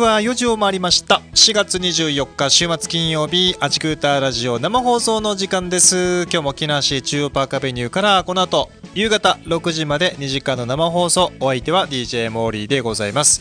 は4時を回りました4月24日週末金曜日アジクーターラジオ生放送の時間です今日も木梨市中央パーカアベニューからこの後夕方6時まで2時間の生放送お相手は DJ モーリーでございます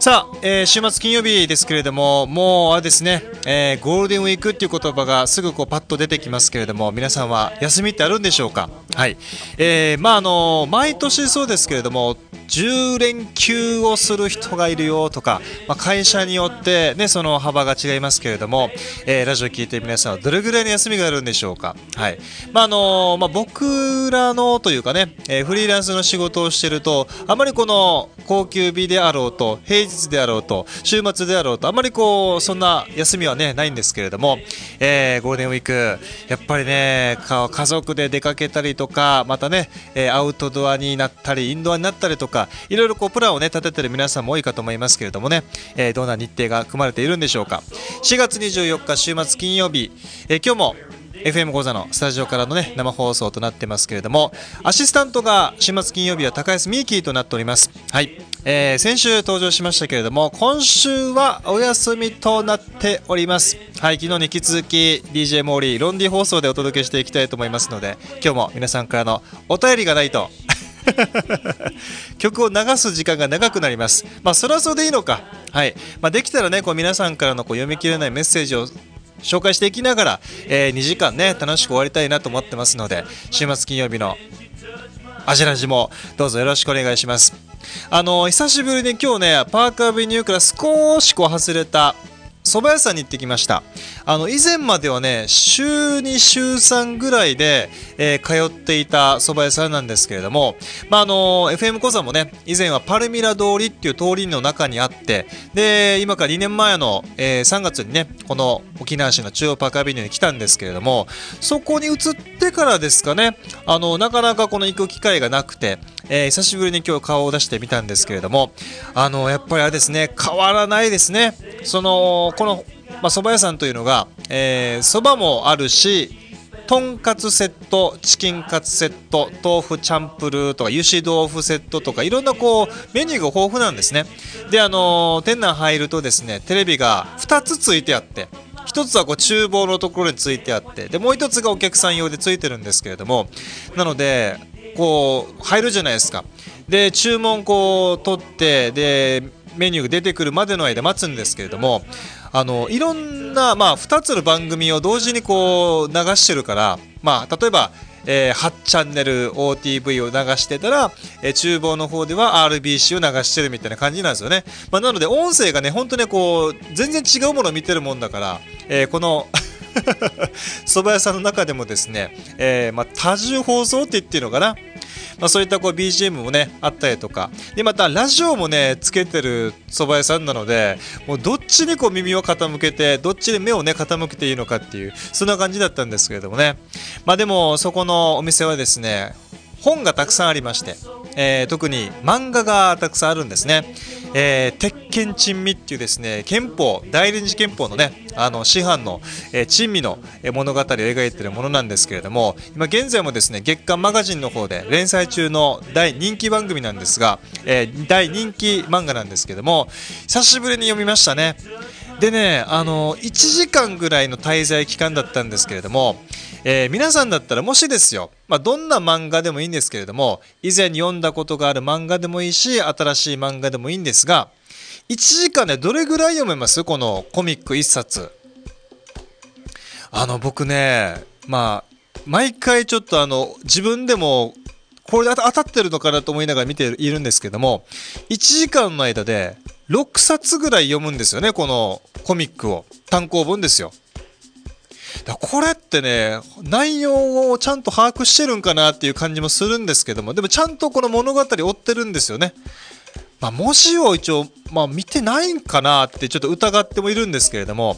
さあ、えー、週末金曜日ですけれどももうあれですね、えー、ゴールデンウィークっていう言葉がすぐこうパッと出てきますけれども皆さんは休みってあるんでしょうかはい、えー、まああの毎年そうですけれども10連休をする人がいるよとか、まあ、会社によって、ね、その幅が違いますけれども、えー、ラジオ聞いて皆さんはどれぐらいの休みがあるんでしょうか、はいまああのまあ、僕らのというかね、えー、フリーランスの仕事をしているとあまりこの高級日であろうと平日であろうと週末であろうとあまりこうそんな休みは、ね、ないんですけれども、えー、ゴールデンウィークやっぱりね家族で出かけたりとかまたね、えー、アウトドアになったりインドアになったりとかかいろいろこうプランをね立ててる皆さんも多いかと思いますけれどもね、えー、どんな日程が組まれているんでしょうか4月24日週末金曜日、えー、今日も FM 講座のスタジオからのね生放送となってますけれどもアシスタントが週末金曜日は高安ミーキーとなっておりますはい、えー、先週登場しましたけれども今週はお休みとなっておりますはい昨日に引き続き DJ モーリーロンディ放送でお届けしていきたいと思いますので今日も皆さんからのお便りがないと 曲を流す時間が長くなります。まあ、それはそれでいいのか。はい。まあ、できたらね、こう皆さんからのこう読み切れないメッセージを紹介していきながら、えー、2時間ね、楽しく終わりたいなと思ってますので、週末金曜日のアジラジもどうぞよろしくお願いします。あの久しぶりに今日ね、パークアビニューから少しこう外れた蕎麦屋さんに行ってきました。あの以前まではね週2週3ぐらいで、えー、通っていた蕎麦屋さんなんですけれども、まあ、あの FM 講座もね以前はパルミラ通りっていう通りの中にあってで今から2年前の、えー、3月にねこの沖縄市の中央パーカビニューに来たんですけれどもそこに移ってからですかねあのなかなかこの行く機会がなくて、えー、久しぶりに今日顔を出してみたんですけれどもあのやっぱりあれですね変わらないですねそのこのまあ、蕎麦屋さんというのが、えー、蕎麦もあるしとんかつセットチキンカツセット豆腐チャンプルーとか油脂豆腐セットとかいろんなこうメニューが豊富なんですねであのー、店内入るとですねテレビが2つついてあって1つはこう厨房のところについてあってでもう1つがお客さん用でついてるんですけれどもなのでこう入るじゃないですかで注文こう取ってでメニューが出てくるまでの間待つんですけれどもあのいろんな、まあ、2つの番組を同時にこう流してるから、まあ、例えば、えー、8チャンネル OTV を流してたら、えー、厨房の方では RBC を流してるみたいな感じなんですよね、まあ、なので音声がね本当ねこう全然違うものを見てるもんだから、えー、この 蕎麦屋さんの中でもですね、えーまあ、多重放送って言ってるのかなまあ、そういったこう BGM もねあったりとかでまたラジオもねつけてる蕎麦屋さんなのでもうどっちにこう耳を傾けてどっちに目をね傾けていいのかっていうそんな感じだったんですけれどもねまあでもそこのお店はですね本がたくさんありまして、えー、特に漫画がたくさんあるんですね、えー、鉄拳珍味っていうですね憲法大臨時憲法のねあの師範の、えー、珍味の物語を描いているものなんですけれども今現在もですね月刊マガジンの方で連載中の大人気番組なんですが、えー、大人気漫画なんですけども久しぶりに読みましたねでねあの1時間ぐらいの滞在期間だったんですけれどもえー、皆さんだったらもしですよ、まあ、どんな漫画でもいいんですけれども以前読んだことがある漫画でもいいし新しい漫画でもいいんですが1時間でどれぐらい読めますこのコミック1冊。あの、僕ね、まあ、毎回ちょっとあの、自分でも、これで当たってるのかなと思いながら見ているんですけども、1時間の間で6冊ぐらい読むんですよね、このコミックを。単行本ですよ。だこれってね内容をちゃんと把握してるんかなっていう感じもするんですけどもでもちゃんとこの物語追ってるんですよねまあ、文字を一応、まあ、見てないんかなってちょっと疑ってもいるんですけれども、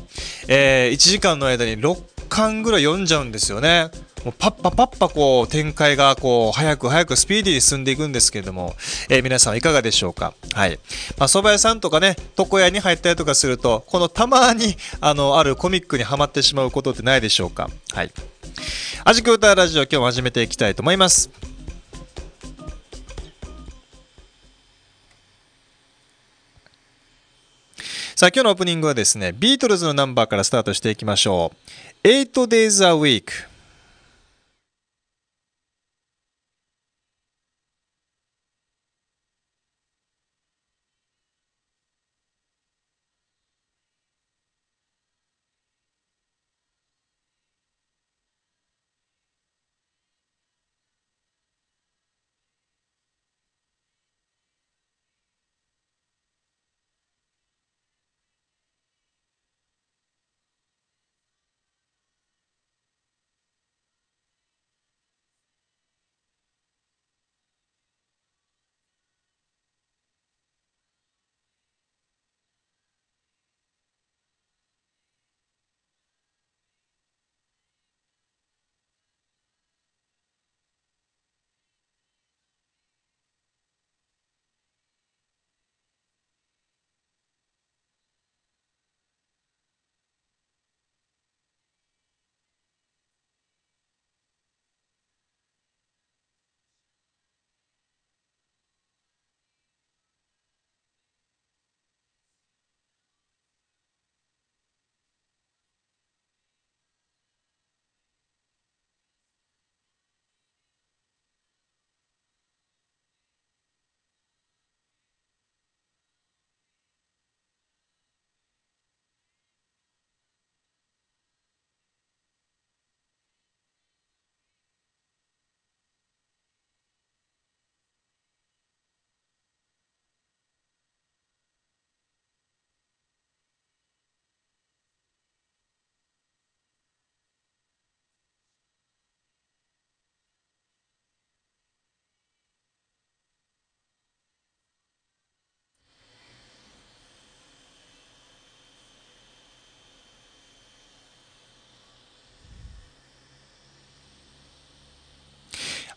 えー、1時間の間に6巻ぐらい読んじゃうんですよね。もうパッパパッパこう展開がこう早く早くスピーディーに進んでいくんですけれども、えー、皆さんいかがでしょうかはい。まあ、蕎麦屋さんとかね、床屋に入ったりとかすると、このたまにあの、あるコミックにはまってしまうことってないでしょうかはい。アジクータラジオ今日も始めていきたいと思います。さあ今日のオープニングはですねビートルズのナンバーからスタートしていきましょう 8days a week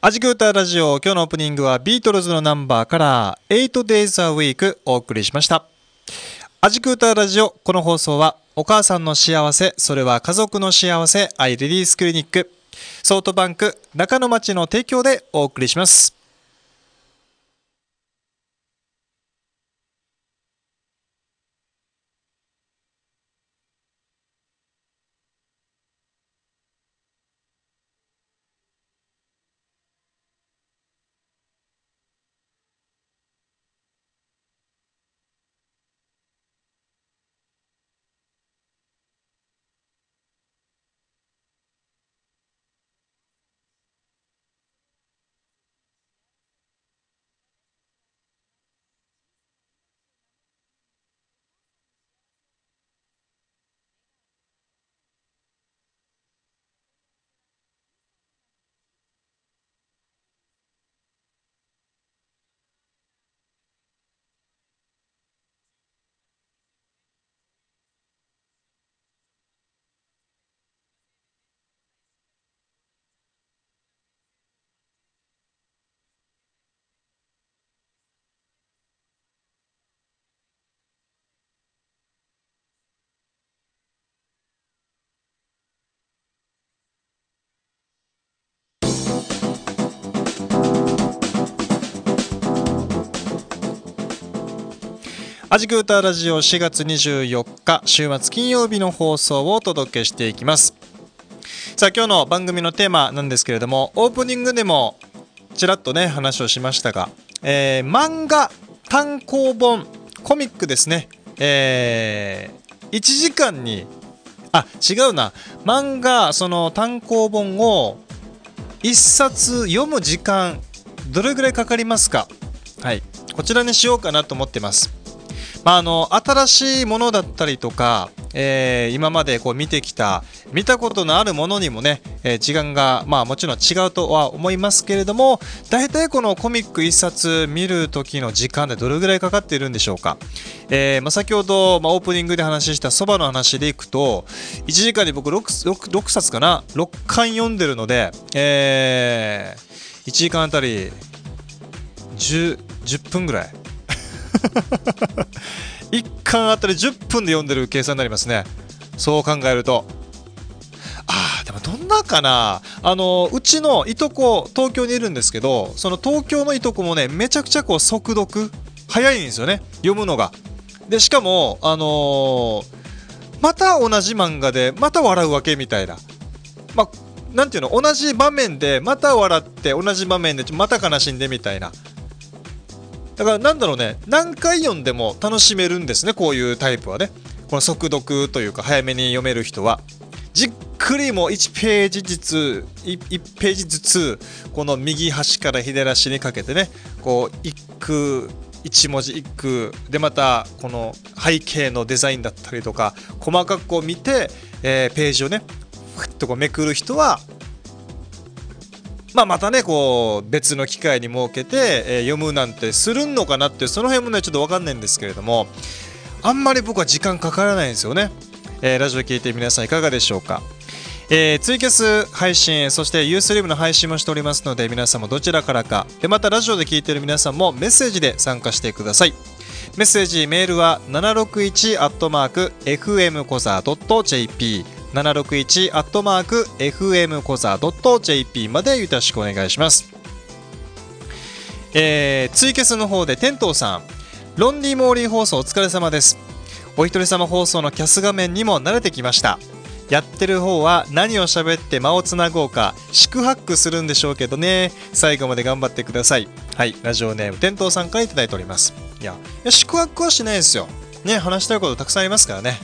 アジクータラジオ、今日のオープニングはビートルズのナンバーから 8days a week お送りしました。アジクータラジオ、この放送はお母さんの幸せ、それは家族の幸せ、アイレディースクリニック、ソートバンク中野町の提供でお送りします。アジクータラジオ4月24日週末金曜日の放送をお届けしていきますさあ今日の番組のテーマなんですけれどもオープニングでもちらっとね話をしましたが、えー、漫画単行本コミックですねえー、1時間にあ違うな漫画その単行本を1冊読む時間どれぐらいかかりますかはいこちらにしようかなと思ってますまあ、あの新しいものだったりとか、えー、今までこう見てきた見たことのあるものにもね、えー、時間が、まあ、もちろん違うとは思いますけれども大体このコミック1冊見る時の時間でどれぐらいかかっているんでしょうか、えー、まあ、先ほど、まあ、オープニングで話したそばの話でいくと1時間に僕 6, 6, 6冊かな6巻読んでるので、え1時間あたり 10, 10分ぐらい1 巻あたり10分で読んでる計算になりますねそう考えるとああでもどんなかなあのうちのいとこ東京にいるんですけどその東京のいとこもねめちゃくちゃこう速読早いんですよね読むのがでしかもあのーまた同じ漫画でまた笑うわけみたいな。まあ、ていうの同じ場面でまた笑って同じ場面でまた悲しんでみたいなだからなんだろうね何回読んでも楽しめるんですねこういうタイプはねこの速読というか早めに読める人はじっくりも1ページずつ 1, ページずつこの右端から左端にかけてねこう一句1文字1句でまたこの背景のデザインだったりとか細かくこう見て、えー、ページをねふっとこうめくる人はまあ、またねこう別の機会に設けて、え読むなんてするのかなってその辺もねちょっと分かんないんですけれどもあんまり僕は時間かからないんですよね、えー、ラジオ聞いて皆さんいかがでしょうかえー、ツイキャス配信そして u ースリ e の配信もしておりますので皆さんもどちらからかでまたラジオで聞いている皆さんもメッセージで参加してくださいメッセージメールは 761-fmkoza.jp 761アットマーク .jp までよろしくお願いします。えー、ツイキャスの方でトウさん、ロンリーモーリー放送お疲れ様です。お一人様放送のキャス画面にも慣れてきました。やってる方は何を喋って間をつなごうか、四苦八苦するんでしょうけどね。最後まで頑張ってください。はい、ラジオネーム、テントウさんから頂いております。いや四苦八苦はしないですよ。ね、話したいことたくさんありますからね。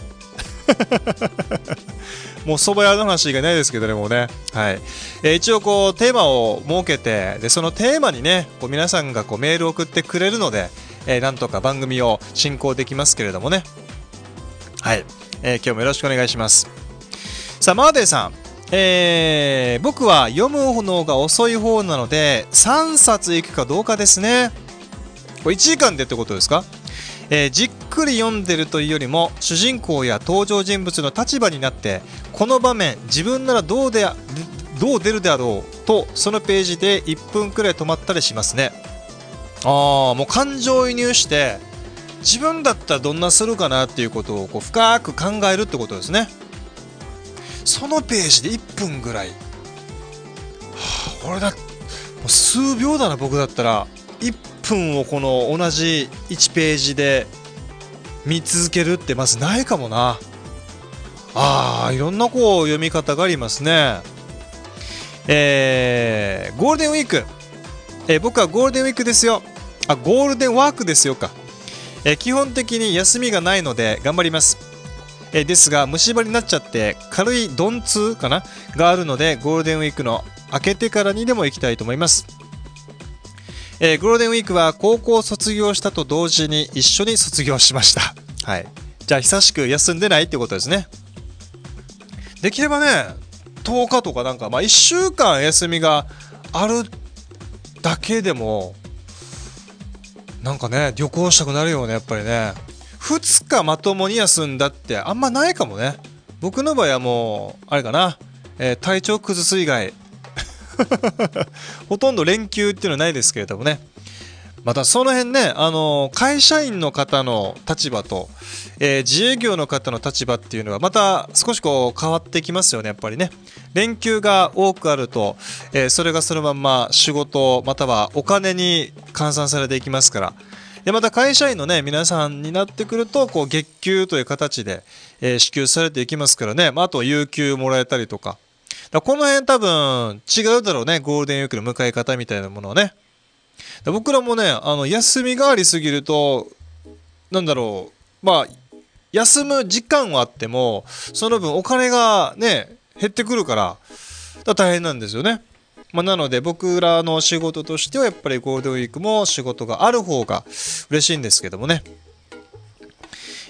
もう蕎麦屋の話以外ないですけどね、もうね。はい。えー、一応こう、テーマを設けて、で、そのテーマにね、こう皆さんがこうメールを送ってくれるので、えー、なんとか番組を進行できますけれどもね。はい。えー、今日もよろしくお願いします。さあ、マーデーさん。えー、僕は読む方が遅い方なので、3冊いくかどうかですね。これ1時間でってことですかえー、じっくり読んでるというよりも主人公や登場人物の立場になってこの場面自分ならどうでどう出るであろうとそのページで1分くらい止まったりしますねああもう感情移入して自分だったらどんなするかなっていうことをこう深く考えるってことですねそのページで1分ぐらい、はあ、俺だもう数秒だな僕だったら1分をこの同じ1ページで見続けるってまずないかもなあーいろんなこう読み方がありますねえー、ゴールデンウィーク、えー、僕はゴールデンウィークですよあゴールデンワークですよか、えー、基本的に休みがないので頑張りますえですが虫歯になっちゃって軽い鈍痛かながあるのでゴールデンウィークの明けてからにでも行きたいと思いますえー、ゴールデンウィークは高校卒業したと同時に一緒に卒業しました。はい。じゃあ、久しく休んでないってことですね。できればね、10日とかなんか、まあ、1週間休みがあるだけでも、なんかね、旅行したくなるよね、やっぱりね。2日まともに休んだってあんまないかもね。僕の場合はもう、あれかな、えー、体調崩す以外、ほとんど連休っていうのはないですけれどもね。またその辺ね、あの会社員の方の立場と、えー、自営業の方の立場っていうのはまた少しこう変わってきますよね、やっぱりね。連休が多くあると、えー、それがそのまんま仕事またはお金に換算されていきますから。でまた会社員の、ね、皆さんになってくるとこう月給という形で、えー、支給されていきますからね、まあ、あと有給もらえたりとかだこの辺多分違うだろうね、ゴールデンウィークの迎え方みたいなものはね。だ僕らもね、あの、休みがありすぎると、なんだろう、まあ、休む時間はあっても、その分お金がね、減ってくるから、だ大変なんですよね。まあ、なので僕らの仕事としてはやっぱりゴールデンウィークも仕事がある方が嬉しいんですけどもね。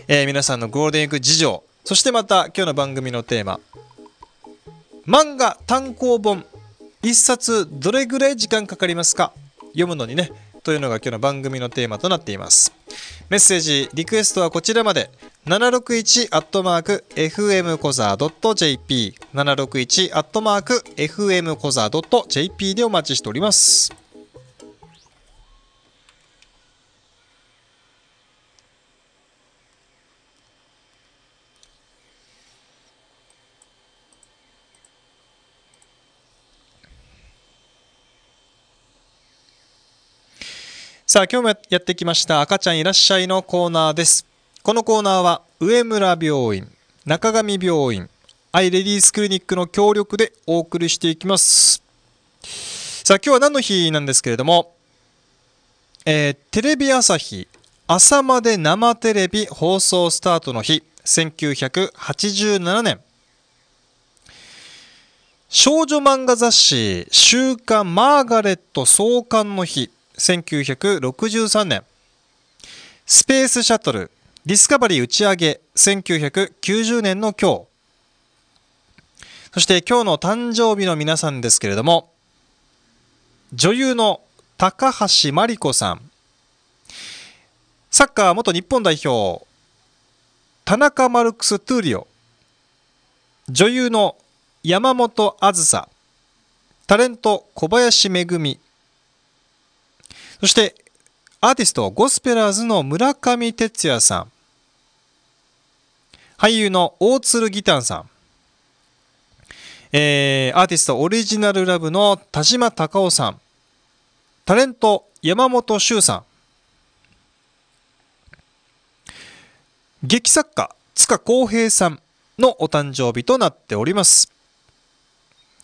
えー、皆さんのゴールデンウィーク事情、そしてまた今日の番組のテーマ、漫画単行本1冊どれぐらい時間かかりますか読むのにねというのが今日の番組のテーマとなっていますメッセージリクエストはこちらまで 761-fmcoza.jp761-fmcoza.jp でお待ちしておりますさあ今日もやってきました赤ちゃんいらっしゃいのコーナーですこのコーナーは上村病院中上病院アイレディースクリニックの協力でお送りしていきますさあ今日は何の日なんですけれども、えー、テレビ朝日朝まで生テレビ放送スタートの日1987年少女漫画雑誌「週刊マーガレット」創刊の日1963年スペースシャトルディスカバリー打ち上げ1990年の今日そして今日の誕生日の皆さんですけれども女優の高橋真理子さんサッカー元日本代表田中マルクス・トゥーリオ女優の山本あずさタレント小林恵そして、アーティスト、ゴスペラーズの村上哲也さん。俳優の大鶴ギタンさん。えー、アーティストオリジナルラブの田島隆夫さん。タレント、山本周さん。劇作家、塚浩平さんのお誕生日となっております。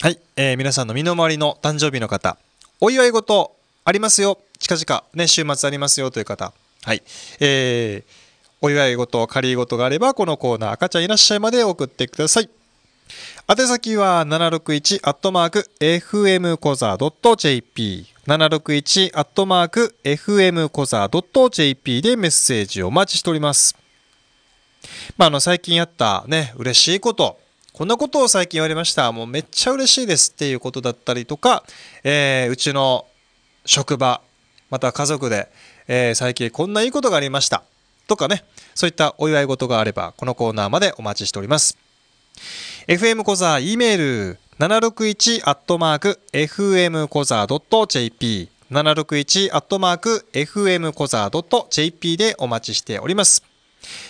はい、えー、皆さんの身の回りの誕生日の方、お祝い事ありますよ。近々ね、週末ありますよという方、はい。えーお祝い事、借り事があれば、このコーナー、赤ちゃんいらっしゃいまで送ってください。宛先は761アットマーク FM コザドット JP 761アットマーク FM コザドット JP でメッセージをお待ちしております。まあ、あの、最近あったね、嬉しいこと、こんなことを最近言われました。もうめっちゃ嬉しいですっていうことだったりとか、えー、うちの職場、また家族で、えー、最近こんないいことがありましたとかね、そういったお祝い事があれば、このコーナーまでお待ちしております。FM コザー E メール761アットマーク FM コザー .jp 761アットマーク FM コザー .jp でお待ちしております。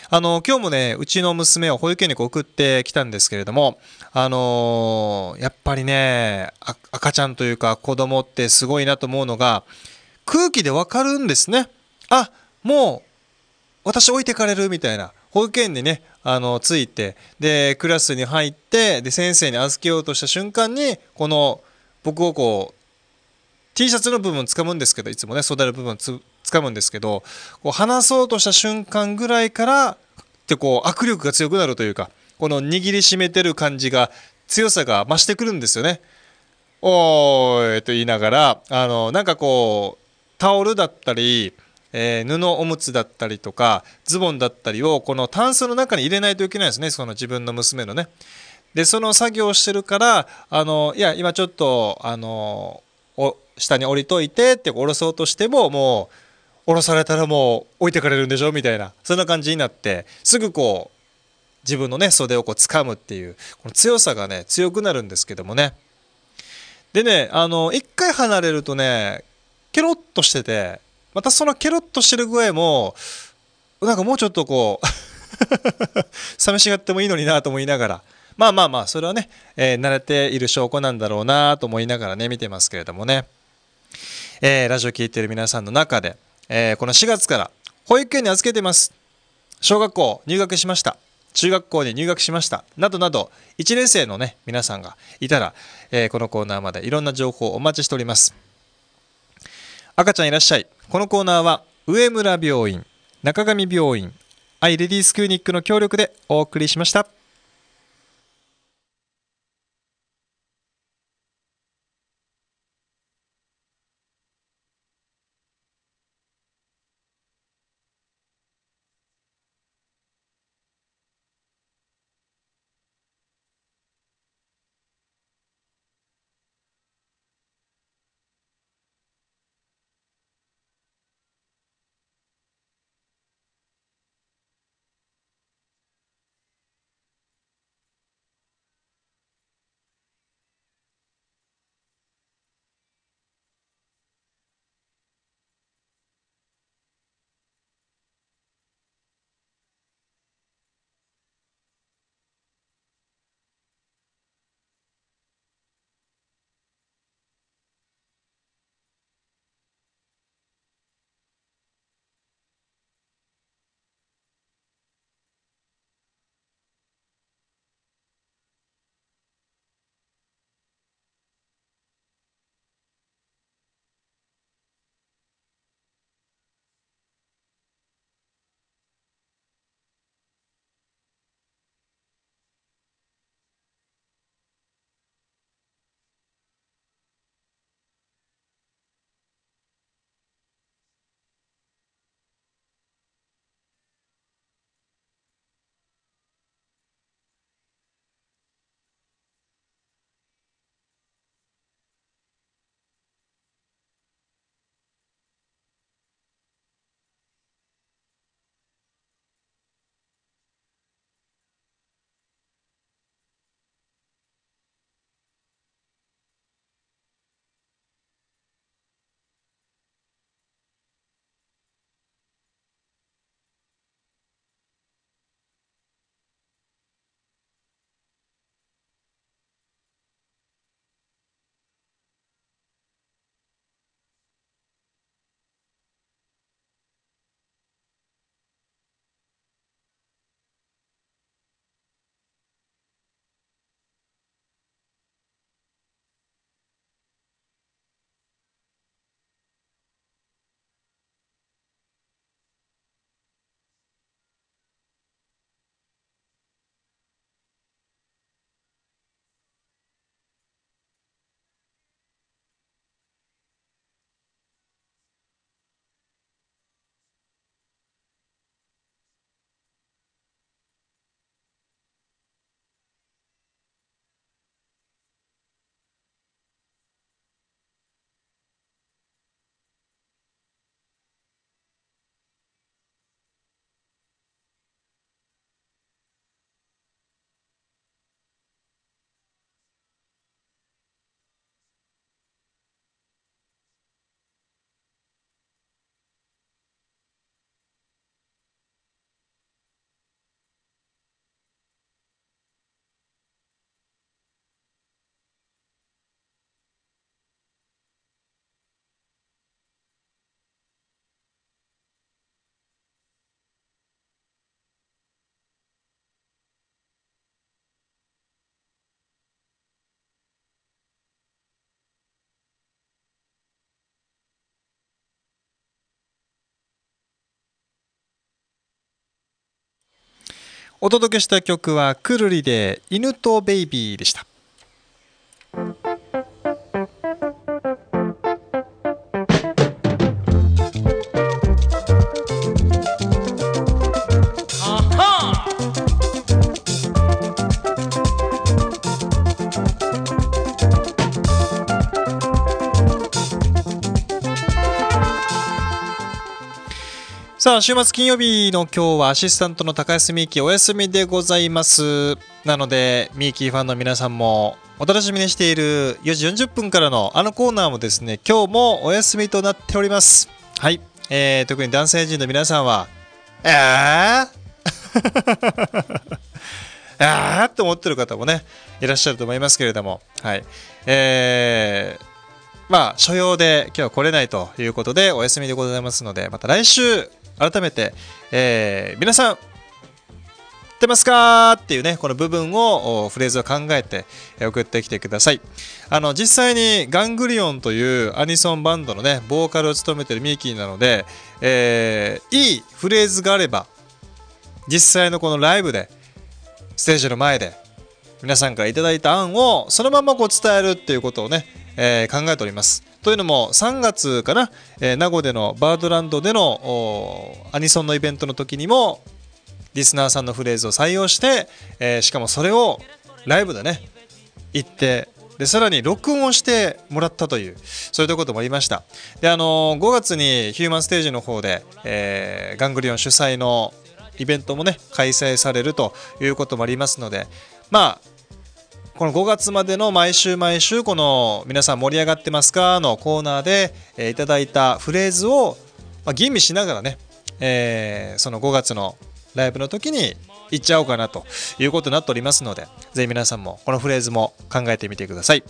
あの、今日もね、うちの娘を保育園に送ってきたんですけれども、あのー、やっぱりね、赤ちゃんというか子供ってすごいなと思うのが、空気でわかるんですね。あ、もう、私置いてかれるみたいな。保育園にね、あの、ついて、で、クラスに入って、で、先生に預けようとした瞬間に、この、僕をこう、T シャツの部分掴むんですけど、いつもね、袖の部分つ掴むんですけど、こう、離そうとした瞬間ぐらいから、ってこう、握力が強くなるというか、この握りしめてる感じが、強さが増してくるんですよね。おーいと言いながら、あの、なんかこう、タオルだったり、えー、布おむつだったりとかズボンだったりをこのタンスの中に入れないといけないですねその自分の娘のね。でその作業をしてるからあのいや今ちょっとあの下に降りといてって下ろそうとしてももう降ろされたらもう置いてかれるんでしょみたいなそんな感じになってすぐこう自分のね袖をこう掴むっていうこの強さがね強くなるんですけどもね。でねあの一回離れるとねケロッとしてて、またそのケロッとしてる具合も、なんかもうちょっとこう 寂しがってもいいのになと思いながら、まあまあまあ、それはね、えー、慣れている証拠なんだろうなと思いながらね、見てますけれどもね。えー、ラジオ聴いてる皆さんの中で、えー、この4月から保育園に預けてます。小学校入学しました。中学校に入学しました。などなど、1年生のね、皆さんがいたら、えこのコーナーまでいろんな情報をお待ちしております。赤ちゃんいらっしゃいこのコーナーは上村病院中上病院アイレディースクリニックの協力でお送りしましたお届けした曲はくるりで犬とベイビーでした。さあ、週末金曜日の今日はアシスタントの高安みゆきお休みでございます。なので、みゆきファンの皆さんもお楽しみにしている4時40分からのあのコーナーもですね、今日もお休みとなっております。はい。えー、特に男性陣の皆さんは、えーあ ーって思ってる方もね、いらっしゃると思いますけれども、はい。えー、まあ、所要で今日は来れないということでお休みでございますので、また来週改めて、えー、皆さん出ますかっていうね、この部分をフレーズを考えて送ってきてください。あの、実際にガングリオンというアニソンバンドのね、ボーカルを務めてるミーキーなので、えー、いいフレーズがあれば、実際のこのライブで、ステージの前で、皆さんから頂いた案をそのままこう伝えるっていうことをね、えー、考えております。というのも3月かな、えー、名護でのバードランドでのアニソンのイベントの時にもリスナーさんのフレーズを採用して、えー、しかもそれをライブでね行ってでさらに録音をしてもらったというそういったこともありましたであのー、5月にヒューマンステージの方で、えー、ガングリオン主催のイベントもね開催されるということもありますのでまあこの5月までの毎週毎週この「皆さん盛り上がってますか?」のコーナーで、えー、いただいたフレーズを、まあ、吟味しながらね、えその5月のライブの時に行っちゃおうかなということになっておりますのでぜひ皆さんもこのフレーズも考えてみてください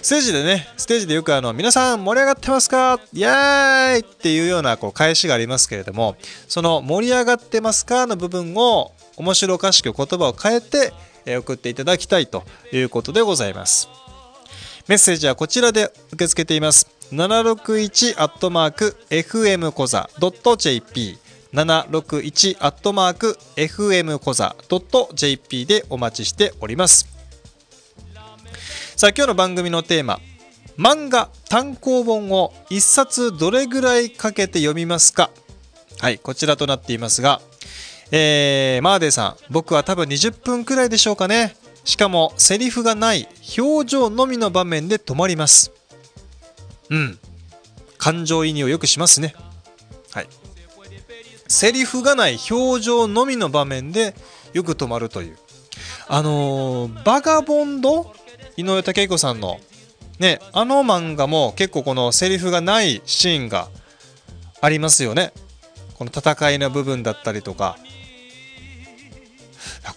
ステージでねステージでよくあの皆さん盛り上がってますかイエーイっていうようなこう返しがありますけれどもその盛り上がってますかの部分を面白おかしく言葉を変えて送っていただきたいということでございます。メッセージはこちらで受け付けています。761-fmkoza.jp 761-fmkoza.jp でお待ちしております。さあ今日の番組のテーマ漫画単行本を1冊どれぐらいかけて読みますかはいこちらとなっていますがえー、マーデーさん、僕は多分20分くらいでしょうかね。しかも、セリフがない、表情のみの場面で止まります。うん。感情移入をよくしますね。はい。セリフがない表情のみの場面でよく止まるという。あのー、バガボンド井上武彦さんの、ね、あの漫画も結構このセリフがないシーンがありますよね。この戦いの部分だったりとか。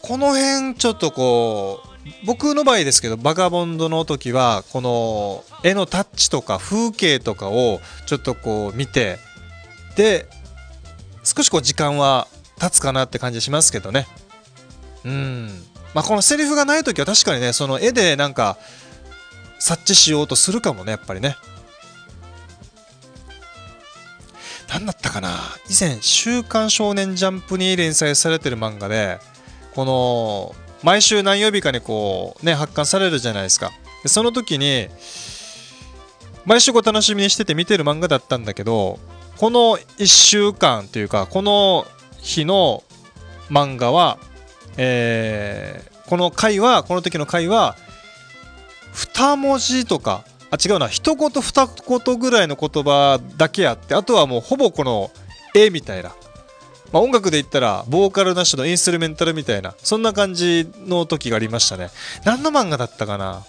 この辺ちょっとこう僕の場合ですけどバガボンドの時はこの絵のタッチとか風景とかをちょっとこう見てで少しこう時間は経つかなって感じしますけどねうんまあこのセリフがない時は確かにねその絵でなんか察知しようとするかもねやっぱりね何だったかな以前「週刊少年ジャンプ」に連載されてる漫画で「この毎週何曜日かにこうね発刊されるじゃないですかでその時に毎週こ楽しみにしてて見てる漫画だったんだけどこの1週間というかこの日の漫画は、えー、この回はこの時の回は2文字とかあ違うな一言二言ぐらいの言葉だけあってあとはもうほぼこの絵みたいなまあ、音楽で言ったらボーカルなしのインストゥルメンタルみたいなそんな感じの時がありましたね何の漫画だったかな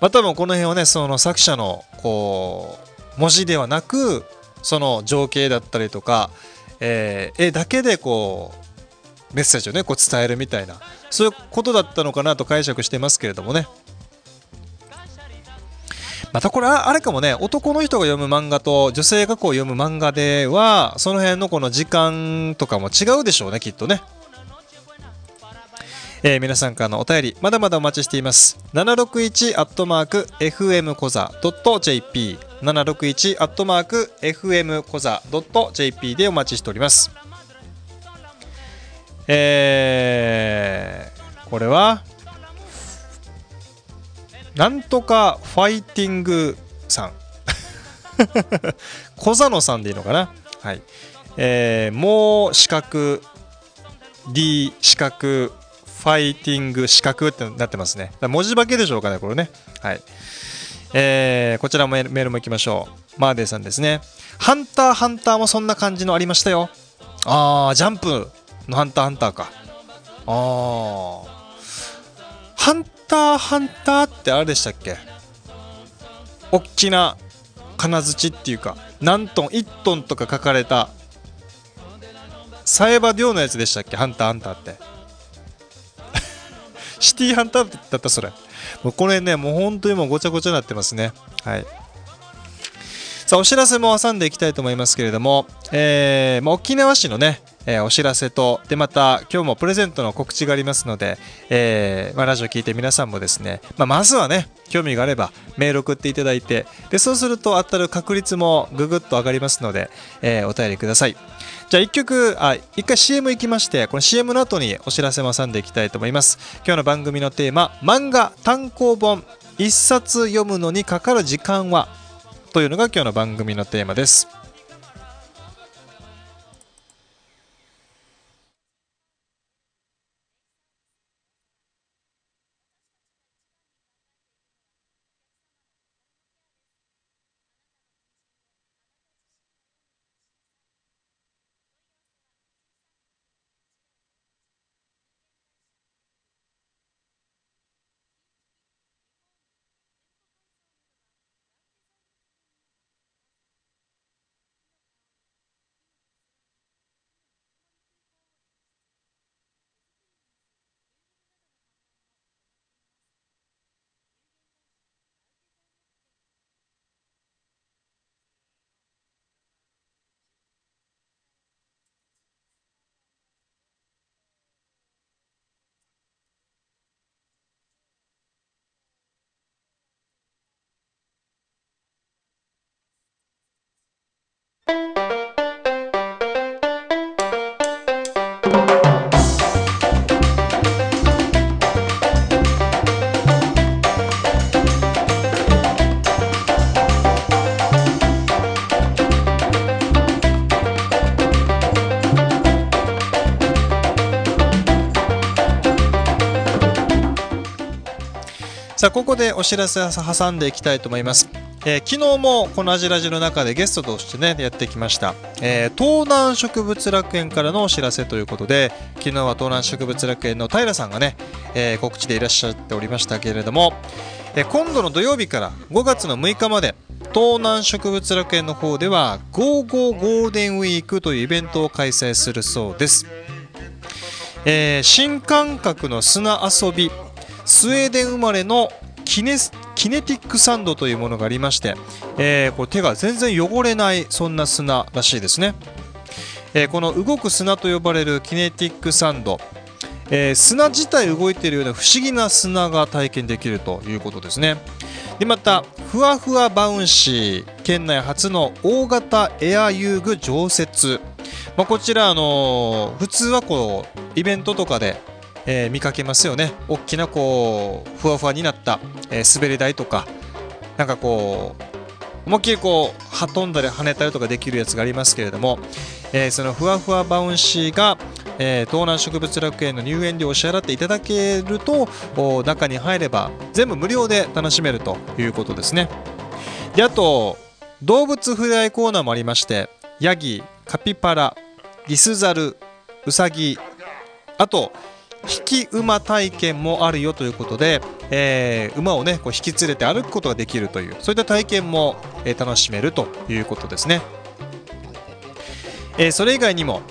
まあ多分この辺はねその作者のこう文字ではなくその情景だったりとか、えー、絵だけでこうメッセージをねこう伝えるみたいなそういうことだったのかなと解釈してますけれどもねまたこれあれかもね男の人が読む漫画と女性がこう読む漫画ではその辺のこの時間とかも違うでしょうねきっとねえー、皆さんからのお便りまだまだお待ちしています761アットマーク FM コザ .jp 761アットマーク FM コザ .jp でお待ちしておりますえー、これはなんとかファイティングさん 小佐野さんでいいのかなはいえー、もう四角 D 四角ファイティング四角ってなってますね。文字化けでしょうかね、これね。はい。えー、こちらもメールも行きましょう。マーデーさんですね。ハンターハンターもそんな感じのありましたよ。あー、ジャンプのハンターハンターか。あー。ハンターハンターってあれでしたっけおっきな金槌っていうか何トン1トンとか書かれたサイバデオのやつでしたっけハンターハンターって シティハンターだったそれもうこれねもうほんとうごちゃごちゃになってますねはいさあお知らせも挟んでいきたいと思いますけれども、えーまあ、沖縄市のねえー、お知らせと、で、また今日もプレゼントの告知がありますので、えー、まあ、ラジオ聞いて皆さんもですね、まあ、まずはね、興味があればメール送っていただいて、で、そうすると当たる確率もぐぐっと上がりますので、えー、お便りください。じゃあ1曲、あ、1回 CM 行きまして、この CM の後にお知らせも挟んでいきたいと思います。今日の番組のテーマ、漫画単行本、1冊読むのにかかる時間はというのが今日の番組のテーマです。さあここでお知らせを挟んでいきたいと思いますえー、昨日もこの「アジラジ」の中でゲストとしてねやってきました、えー、東南植物楽園からのお知らせということで昨日は東南植物楽園の平さんがね、えー、告知でいらっしゃっておりましたけれども、え今度の土曜日から5月の6日まで東南植物楽園の方では「ゴーゴーゴールデンウィーク」というイベントを開催するそうです、え新感覚の砂遊びスウェーデン生まれのキネスキネティックサンドというものがありまして、えー、これ手が全然汚れないそんな砂らしいですね、えー、この動く砂と呼ばれるキネティックサンド、えー、砂自体動いているような不思議な砂が体験できるということですねでまたふわふわバウンシー県内初の大型エア遊具常設、まあ、こちら、あのー、普通はこうイベントとかでえー、見かけますよね大きなこうふわふわになった、えー、滑り台とかなんかこう思いっきりこうはとんだり跳ねたりとかできるやつがありますけれども、えー、そのふわふわバウンシーが、えー、東南植物楽園の入園料を支払っていただけると中に入れば全部無料で楽しめるということですねであと動物ふれいコーナーもありましてヤギカピパラリスザルウサギあと引き馬体験もあるよということで、えー、馬をねこう引き連れて歩くことができるというそういった体験も、えー、楽しめるということですね、えー、それ以外にも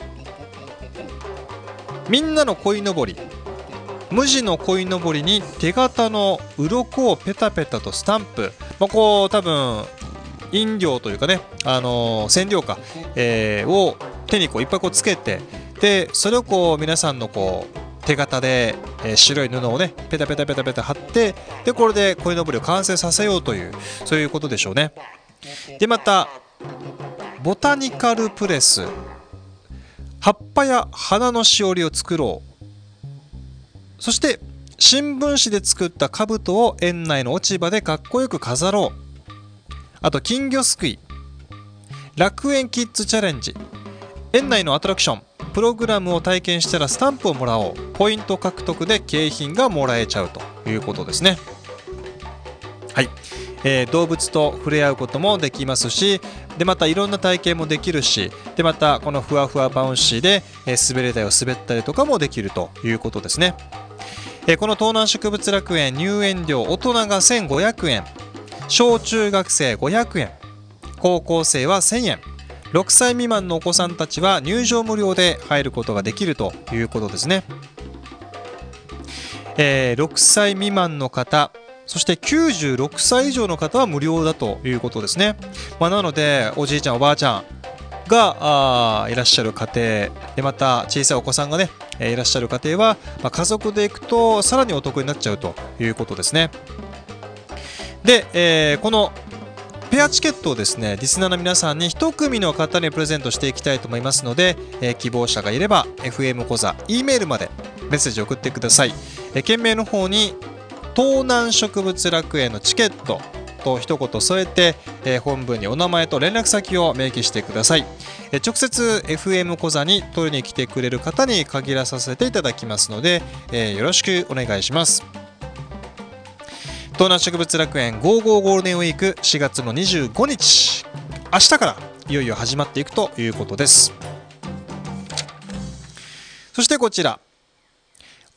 みんなの鯉のぼり無地の鯉のぼりに手形の鱗をペタペタとスタンプ、まあ、こう多分飲料というかね、あの染料か、えー、を手にこういっぱいこうつけてでそれをこう皆さんのこう手形で、えー、白い布をねペタペタペタペタ貼ってでこれで鯉のぼりを完成させようというそういうことでしょうねでまたボタニカルプレス葉っぱや花のしおりを作ろうそして新聞紙で作った兜を園内の落ち葉でかっこよく飾ろうあと金魚すくい楽園キッズチャレンジ園内のアトラクションプログラムを体験したらスタンプをもらおうポイント獲得で景品がもらえちゃうということですねはい、えー、動物と触れ合うこともできますしでまたいろんな体験もできるしでまたこのふわふわバウンシーで、えー、滑り台を滑ったりとかもできるということですね、えー、この東南植物楽園入園料大人が1500円小中学生500円高校生は1000円6歳未満のお子さんたちは入場無料で入ることができるということですね、えー、6歳未満の方そして96歳以上の方は無料だということですね、まあ、なのでおじいちゃんおばあちゃんがあいらっしゃる家庭でまた小さいお子さんがねいらっしゃる家庭は、まあ、家族で行くとさらにお得になっちゃうということですねで、えー、このペアチケットをですねリスナーの皆さんに1組の方にプレゼントしていきたいと思いますので、えー、希望者がいれば FM 小座 E メールまでメッセージを送ってください、えー、件名の方に東南植物楽園のチケットと一言添えて、えー、本文にお名前と連絡先を明記してください、えー、直接 FM 小座に取りに来てくれる方に限らさせていただきますので、えー、よろしくお願いします東南植物楽園55ゴールデンウィーク4月の25日明日からいよいよ始まっていくということですそしてこちら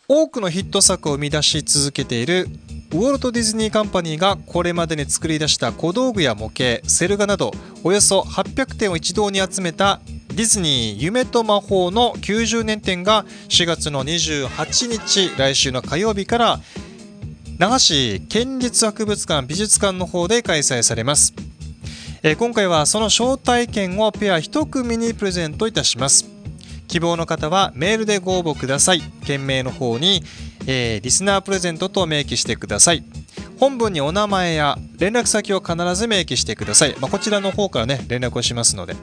多くのヒット作を生み出し続けているウォルト・ディズニー・カンパニーがこれまでに作り出した小道具や模型セル画などおよそ800点を一堂に集めたディズニー夢と魔法の90年展が4月の28日来週の火曜日から那覇市県立博物館美術館の方で開催されます、え今回はその招待券をペア1組にプレゼントいたします希望の方はメールでご応募ください件名の方に、えー、リスナープレゼントと明記してください本文にお名前や連絡先を必ず明記してください、まあ、こちらの方からね連絡をしますので、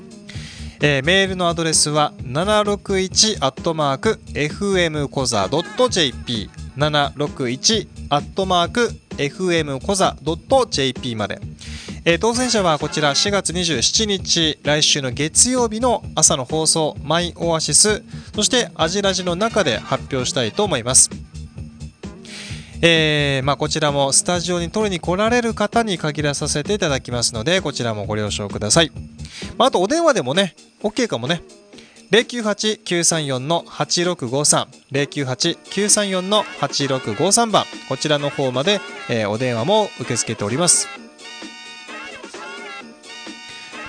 えー、メールのアドレスは7 6 1 f m k o z a j p アットマーク FM コザ .jp まで、えー、当選者はこちら4月27日来週の月曜日の朝の放送マイオアシスそしてアジラジの中で発表したいと思いますえー、まあ、こちらもスタジオに取りに来られる方に限らさせていただきますのでこちらもご了承ください、まあ、あとお電話でもね OK かもね098-934-8653 098-934-8653番こちらの方まで、えー、お電話も受け付けております、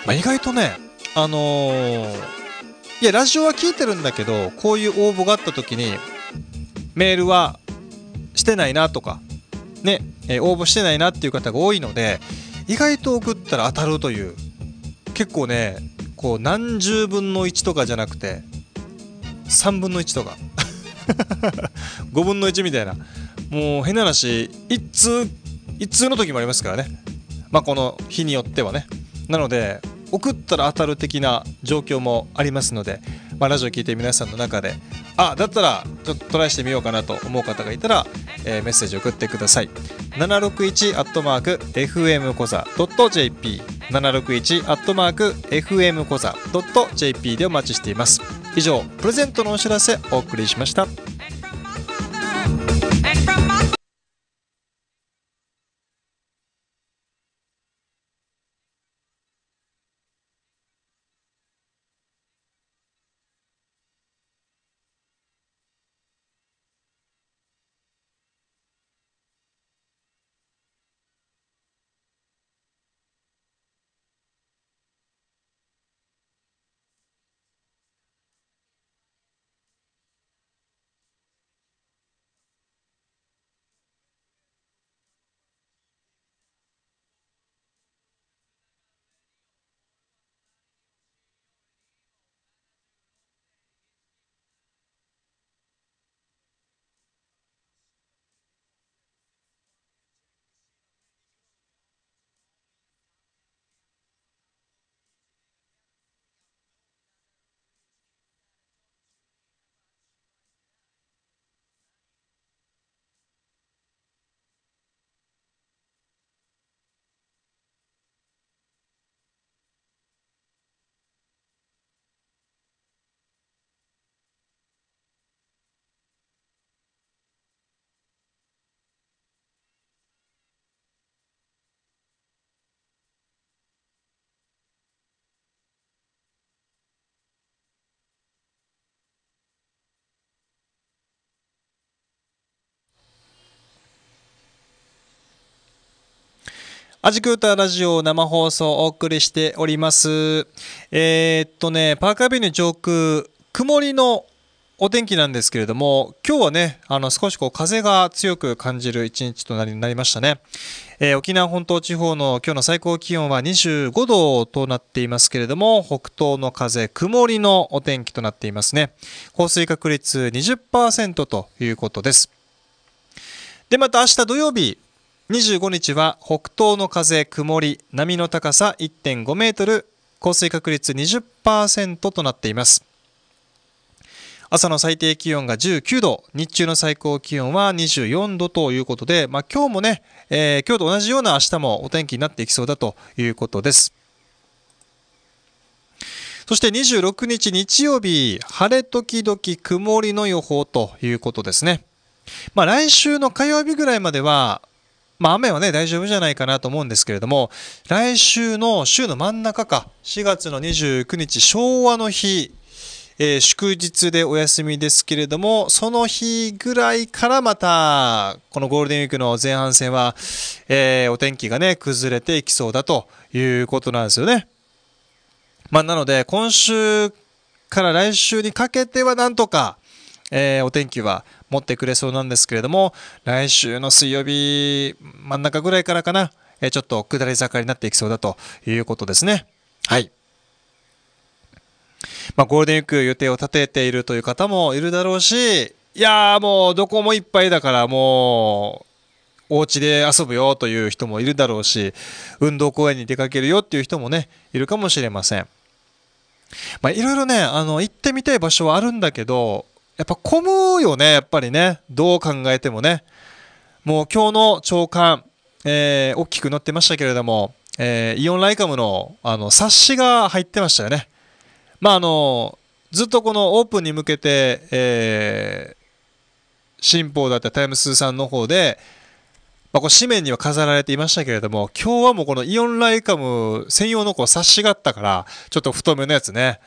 まあ、意外とねあのー、いやラジオは聞いてるんだけどこういう応募があった時にメールはしてないなとかね、えー、応募してないなっていう方が多いので意外と送ったら当たるという結構ねこう何十分の1とかじゃなくて3分の1とか5 分の1みたいなもう変な話1通1通の時もありますからねまあこの日によってはねなので送ったら当たる的な状況もありますのでまあ、ラジオ聞いて皆さんの中であだったらちょっとトライしてみようかなと思う方がいたら、えー、メッセージ送ってください761アットマーク FM コザドット .jp 761アットマーク FM コザドット .jp でお待ちしています以上プレゼントのお知らせお送りしましたアジクータラジオ生放送をお送りしております。えー、っとね、パーカービニュー上空、曇りのお天気なんですけれども、今日はね、あの少しこう風が強く感じる一日となりなりましたね、えー、沖縄本島地方の今日の最高気温は25度となっていますけれども、北東の風、曇りのお天気となっていますね。降水確率20%ということです。で、また明日土曜日、25日は北東の風曇り波の高さ1.5メートル降水確率20%となっています朝の最低気温が19度日中の最高気温は24度ということで、まあ、今日もね、えー、今日と同じような明日もお天気になっていきそうだということですそして26日日曜日晴れ時々曇りの予報ということですねまあ、来週の火曜日ぐらいまではまあ、雨はね、大丈夫じゃないかなと思うんですけれども、来週の週の真ん中か、4月の29日、昭和の日、えー、祝日でお休みですけれども、その日ぐらいからまた、このゴールデンウィークの前半戦は、えー、お天気がね、崩れていきそうだということなんですよね。まあ、なので、今週から来週にかけてはなんとか、えー、お天気は持ってくれそうなんですけれども、来週の水曜日真ん中ぐらいからかな、えちょっと下り坂になっていきそうだということですね。はい。まあ、ゴールデンウィーク予定を立てているという方もいるだろうし、いやーもうどこもいっぱいだからもう、お家で遊ぶよという人もいるだろうし、運動公園に出かけるよっていう人もね、いるかもしれません。まいろいろね、あの、行ってみたい場所はあるんだけど、やっぱ混むよね、やっぱりね。どう考えてもね。もう今日の朝刊、えー、大きく載ってましたけれども、えー、イオンライカムのあの冊子が入ってましたよね。まああの、ずっとこのオープンに向けて、えー、新報だったタイムスーさんの方で、まあ、こう紙面には飾られていましたけれども、今日はもうこのイオンライカム専用のこう冊子があったから、ちょっと太めのやつね。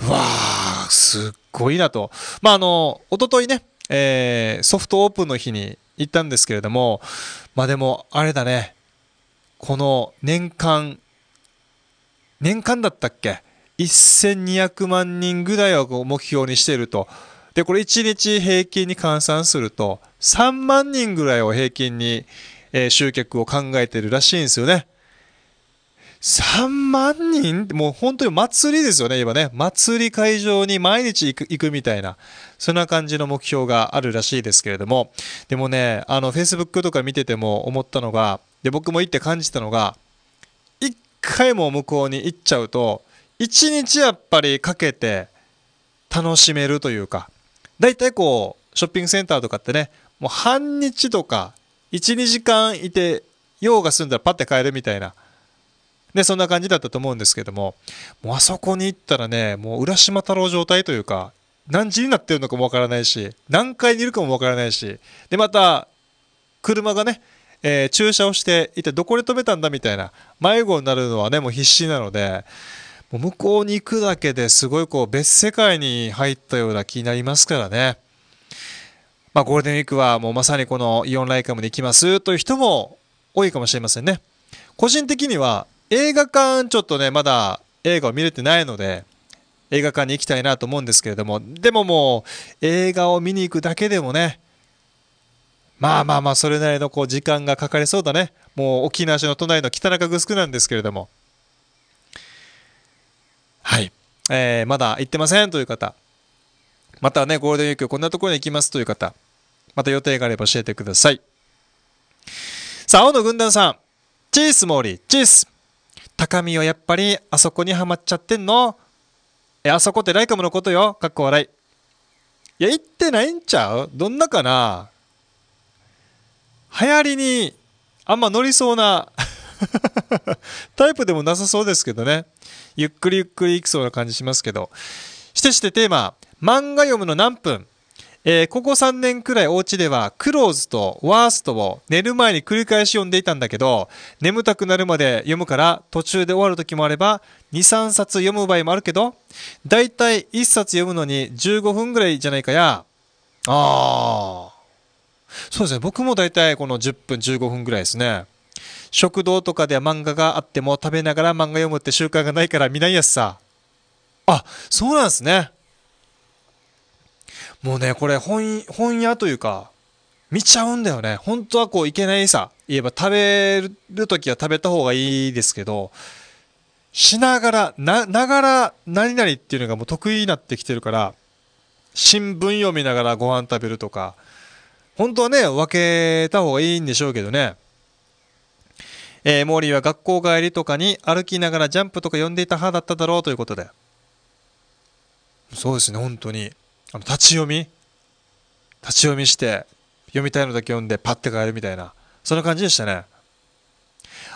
うわあ、すっごいなと。まあ、あの、おとといね、えー、ソフトオープンの日に行ったんですけれども、まあでも、あれだね、この年間、年間だったっけ ?1200 万人ぐらいを目標にしていると。で、これ1日平均に換算すると、3万人ぐらいを平均に、えー、集客を考えてるらしいんですよね。3万人もう本当に祭りですよね、今ね。祭り会場に毎日行く行くみたいな、そんな感じの目標があるらしいですけれども、でもね、あの、Facebook とか見てても思ったのが、で、僕も行って感じたのが、1回も向こうに行っちゃうと、1日やっぱりかけて楽しめるというか、大体こう、ショッピングセンターとかってね、もう半日とか、1、2時間いて、用が済んだらパッて帰るみたいな。で、そんな感じだったと思うんですけども、もうあそこに行ったらね、もう浦島太郎状態というか、何時になってるのかもわからないし、何階にいるかもわからないし、で、また、車がね、えー、駐車をして一体どこで止めたんだみたいな迷子になるのはねもう必死なのでもう向こうに行くだけですごいこう別世界に入ったような気になりますからね、まあ、ゴールデンウィークはもうまさにこのイオンライカムに行きますという人も多いかもしれませんね個人的には映画館、ちょっとね、まだ映画を見れてないので、映画館に行きたいなと思うんですけれども、でももう、映画を見に行くだけでもね、まあまあまあ、それなりのこう時間がかかりそうだね。もう沖縄市の都内の北中城なんですけれども。はい。えー、まだ行ってませんという方。またね、ゴールデンウィークこんなところに行きますという方。また予定があれば教えてください。さあ、青の軍団さん。チースモーリー、チース高見はやっぱりあそこにはまっちゃってんのえ、あそこってライカムのことよ。かっこ笑い。いや、言ってないんちゃうどんなかな流行りにあんま乗りそうな タイプでもなさそうですけどね。ゆっくりゆっくりいきそうな感じしますけど。してしてテーマ、漫画読むの何分えー、ここ3年くらいお家ではクローズとワーストを寝る前に繰り返し読んでいたんだけど眠たくなるまで読むから途中で終わる時もあれば23冊読む場合もあるけどだいたい1冊読むのに15分ぐらいじゃないかやあーそうですね僕もだいたいこの10分15分ぐらいですね食堂とかで漫画があっても食べながら漫画読むって習慣がないから見ないやつさあそうなんですねもうね、これ本、本屋というか、見ちゃうんだよね。本当はこう、いけないさ、言えば食べるときは食べた方がいいですけど、しながら、な、ながら、何々っていうのがもう得意になってきてるから、新聞読みながらご飯食べるとか、本当はね、分けた方がいいんでしょうけどね。えー、モーリーは学校帰りとかに歩きながらジャンプとか読んでいた派だっただろうということで。そうですね、本当に。あの立ち読み立ち読みして読みたいのだけ読んでパッて変えるみたいなそんな感じでしたね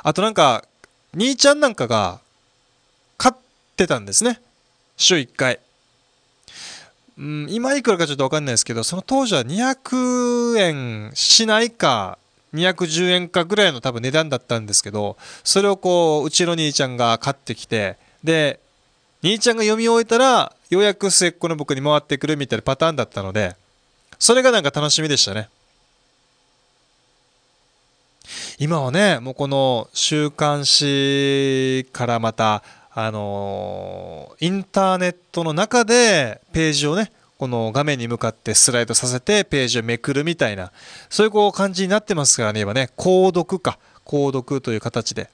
あとなんか兄ちゃんなんかが飼ってたんですね週1回うん今いくらかちょっと分かんないですけどその当時は200円しないか210円かぐらいの多分値段だったんですけどそれをこううちの兄ちゃんが買ってきてで兄ちゃんが読み終えたら、ようやく末っ子の僕に回ってくるみたいなパターンだったので、それがなんか楽しみでしたね。今はね、もうこの週刊誌からまた、あのー、インターネットの中でページをね、この画面に向かってスライドさせてページをめくるみたいな、そういうこう感じになってますからね、今ね、購読か、購読という形で。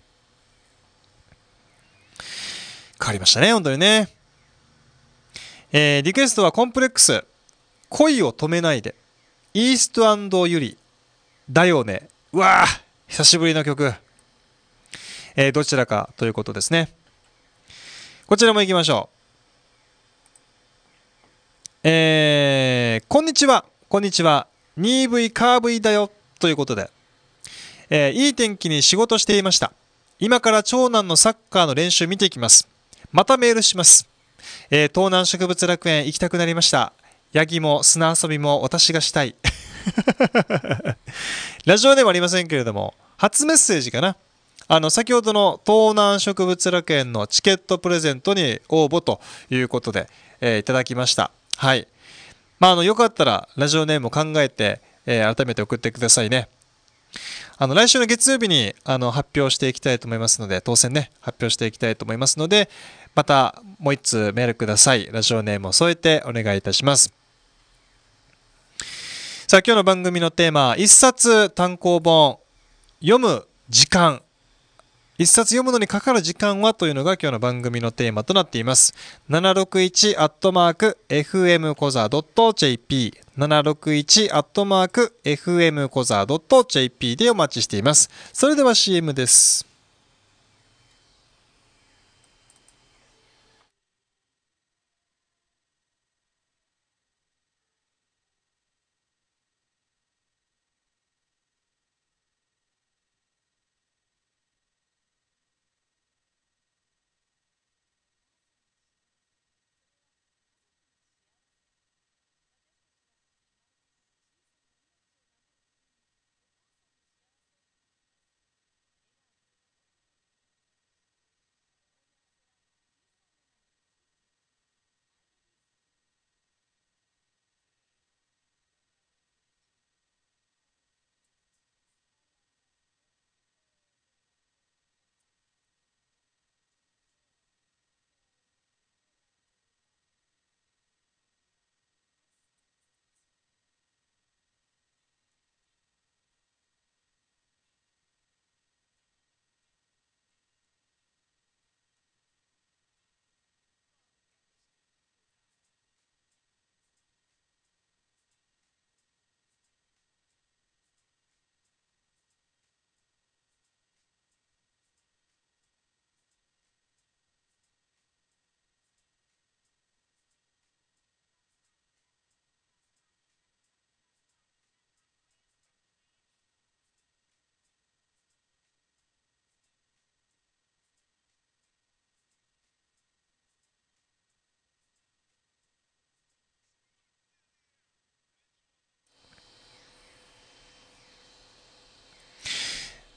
変わりましたね、本当にね。えー、リクエストはコンプレックス。恋を止めないで。イーストユリ。だよね。うわぁ久しぶりの曲。えー、どちらかということですね。こちらも行きましょう。えー、こんにちは。こんにちは。2V カーブイだよ。ということで。えー、いい天気に仕事していました。今から長男のサッカーの練習見ていきます。またメールします。えー、東南植物楽園行きたくなりました。ヤギも砂遊びも私がしたい。ラジオでもありませんけれども、初メッセージかな。あの先ほどの東南植物楽園のチケットプレゼントに応募ということで、えー、いただきました。はい。まあ、あの、よかったらラジオネームを考えて、えー、改めて送ってくださいね。あの、来週の月曜日に、あの、発表していきたいと思いますので、当選ね、発表していきたいと思いますので、また、もう一通メールください。ラジオネームを添えてお願いいたします。さあ、今日の番組のテーマ、一冊単行本、読む時間。一冊読むのにかかる時間はというのが今日の番組のテーマとなっています。761アットマーク FM コザドット .jp 761アットマーク FM コザドット .jp でお待ちしています。それでは CM です。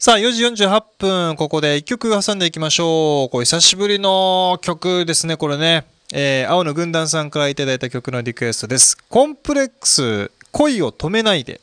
さあ、4時48分、ここで1曲挟んでいきましょう。こう久しぶりの曲ですね、これね。えー、青の軍団さんから頂いた曲のリクエストです。コンプレックス、恋を止めないで。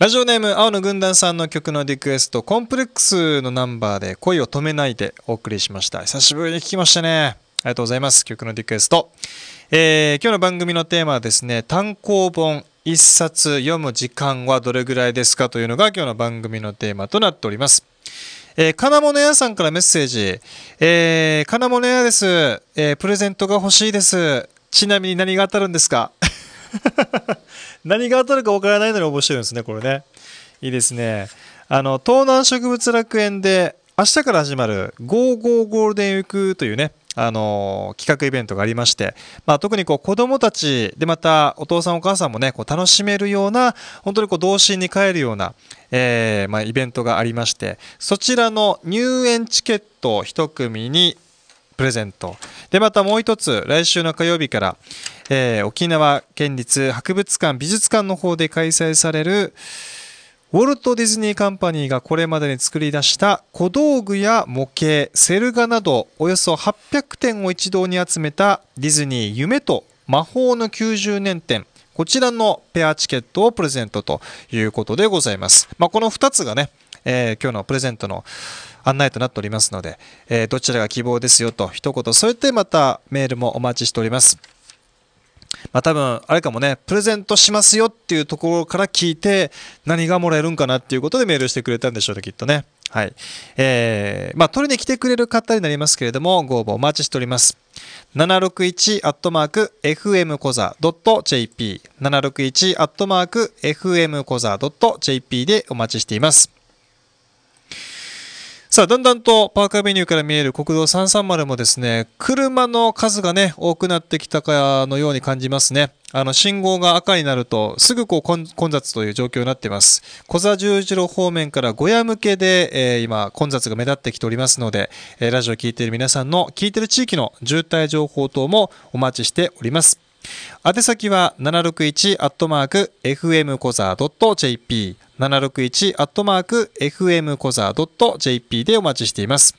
ラジオネーム青の軍団さんの曲のリクエストコンプレックスのナンバーで恋を止めないでお送りしました久しぶりに聞きましたねありがとうございます曲のリクエスト、えー、今日の番組のテーマはですね単行本一冊読む時間はどれぐらいですかというのが今日の番組のテーマとなっておりますえー、金物屋さんからメッセージ。えー、金物屋です。えー、プレゼントが欲しいです。ちなみに何が当たるんですか 何が当たるか分からないのに応募してるんですね、これね。いいですね。あの、東南植物楽園で、明日から始まる GoGo ゴールデンウィークというね、あの企画イベントがありまして、まあ、特にこう子供たちでまたお父さんお母さんもねこう楽しめるような本当にこう童心に帰るような、えー、まあ、イベントがありましてそちらの入園チケット1組にプレゼント。で、またもう一つ、来週の火曜日から、えー、沖縄県立博物館美術館の方で開催されるウォルト・ディズニー・カンパニーがこれまでに作り出した小道具や模型、セル画などおよそ800点を一堂に集めたディズニー夢と魔法の90年展こちらのペアチケットをプレゼントということでございます。まあ、この2つがね、えー、今日のプレゼントの案内となっておりますので、えー、どちらが希望ですよと一言添えてまたメールもお待ちしております。まあ、多分、あれかもね、プレゼントしますよっていうところから聞いて、何がもらえるんかなっていうことでメールしてくれたんでしょうね、きっとね。はい。えー、まあ、取りに来てくれる方になりますけれども、ご応募お待ちしております。761-fmcoza.jp761-fmcoza.jp でお待ちしています。さあ、だんだんとパーカーメニューから見える国道330もですね、車の数がね、多くなってきたかのように感じますね。あの、信号が赤になると、すぐこう混雑という状況になっています。小座十字路方面から小屋向けで、えー、今、混雑が目立ってきておりますので、えー、ラジオを聞いている皆さんの、聞いている地域の渋滞情報等もお待ちしております。宛先は761アットマーク FM コザ a .jp 761アットマーク FM コザ a .jp でお待ちしています。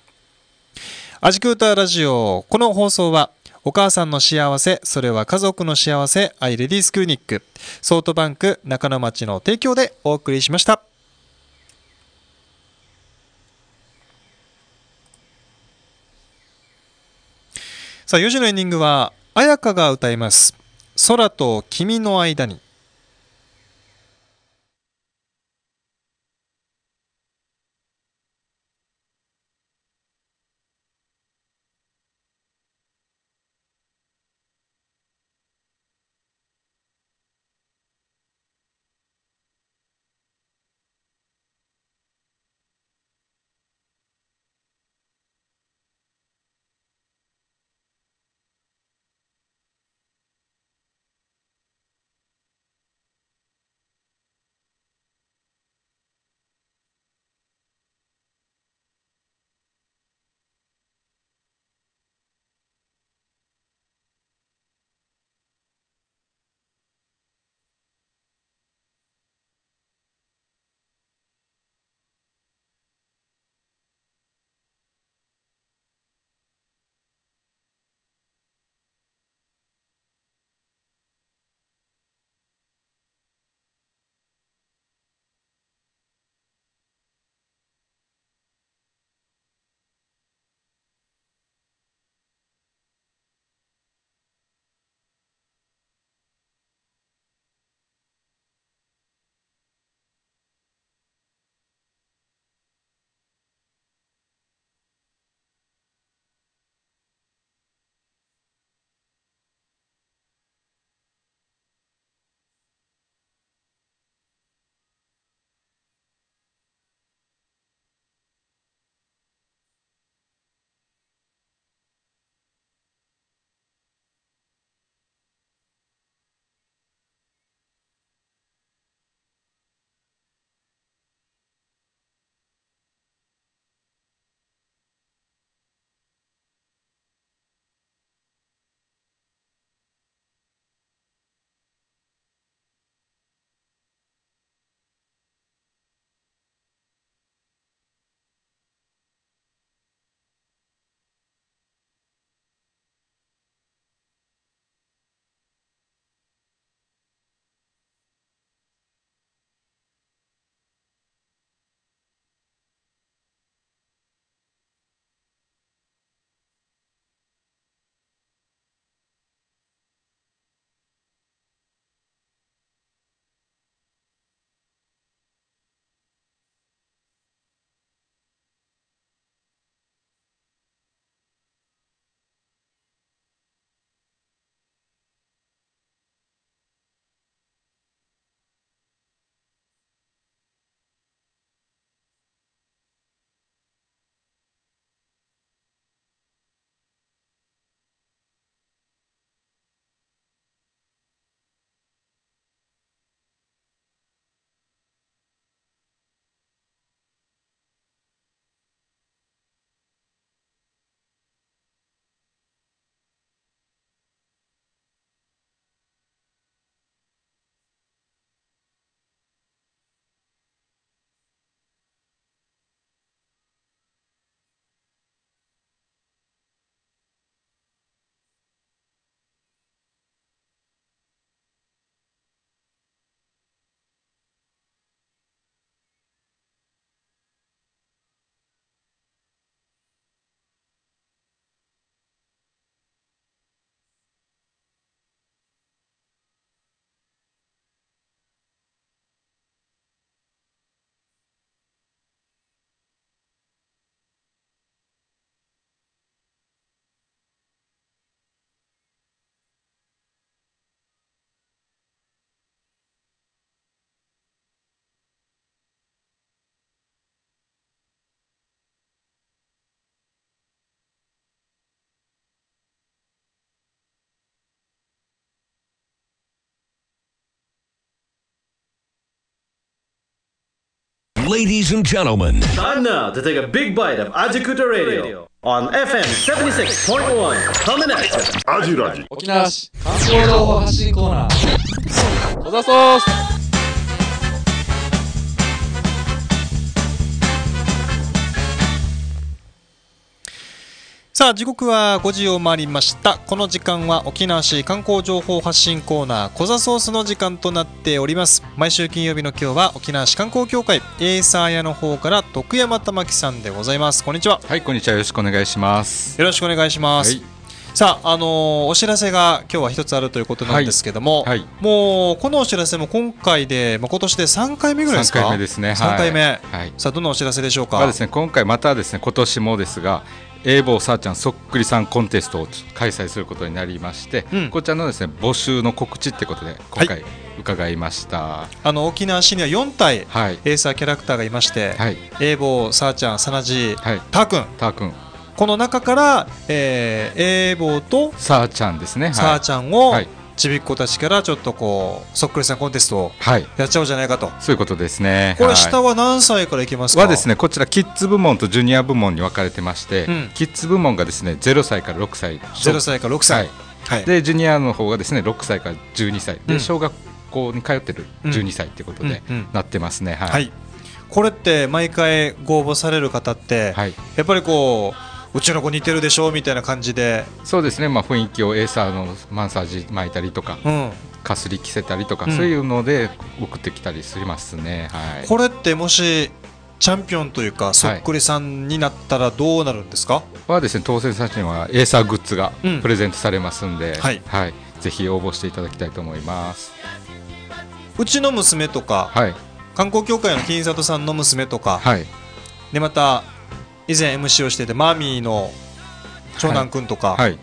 アジクーターラジオ。この放送はお母さんの幸せ、それは家族の幸せ、アイレディスクーニック、ソートバンク中野町の提供でお送りしました。さあ、4時のエンディングは、綾香が歌います「空と君の間に」Ladies and gentlemen, time now to take a big bite of Ajakuta Radio on FM 76.1. Coming at you. アジラジ沖縄市観光情報発信コーナー。小沢ソースさあ時刻は5時を回りましたこの時間は沖縄市観光情報発信コーナーコザソースの時間となっております毎週金曜日の今日は沖縄市観光協会エーサー屋の方から徳山玉木さんでございますこんにちははいこんにちはよろしくお願いしますよろしくお願いします、はい、さあ、あのー、お知らせが今日は一つあるということなんですけども、はいはい、もうこのお知らせも今回で、まあ、今年で三回目ぐらいですか3回目ですね三回目、はい。さあどのお知らせでしょうか、まあ、ですね、今回またですね今年もですが英坊さあちゃんそっくりさんコンテストを開催することになりまして、うん、こちらのですね募集の告知ってことで今回伺いました、はい、あの沖縄市には4体、はい、エーサーキャラクターがいまして、はい、ボーさあちゃんさなじ、たーくんたーくんこの中から、えー、ボーとさあちゃんですね、はい、さあちゃんを、はいちびっ子たちからちょっとこうそっくりさんコンテストをやっちゃおうじゃないかと、はい、そういうことですねこれ下は何歳からいきますか、はい、はですねこちらキッズ部門とジュニア部門に分かれてまして、うん、キッズ部門がですね0歳から6歳0歳から6歳、はい、でジュニアの方がですね6歳から12歳で、うん、小学校に通ってる12歳ていうことで、なってますねはい、これって毎回ご応募される方って、やっぱりこううちの子似てるでしょみたいな感じでそうですね、まあ、雰囲気をエーサーのマッサージ巻いたりとか、うん、かすり着せたりとか、そういうので送ってきたりしますね、はい、これってもしチャンピオンというかそっくりさんになったらどうなるんですか、はい、はですね当選者にはエーサーグッズがプレゼントされますんで、うん、はい、はい、ぜひ応募していただきたいと思いますうちの娘とか、はい、観光協会の金里さんの娘とか、はい、でまた以前 MC をしててマーミーの長男くんとか、はい、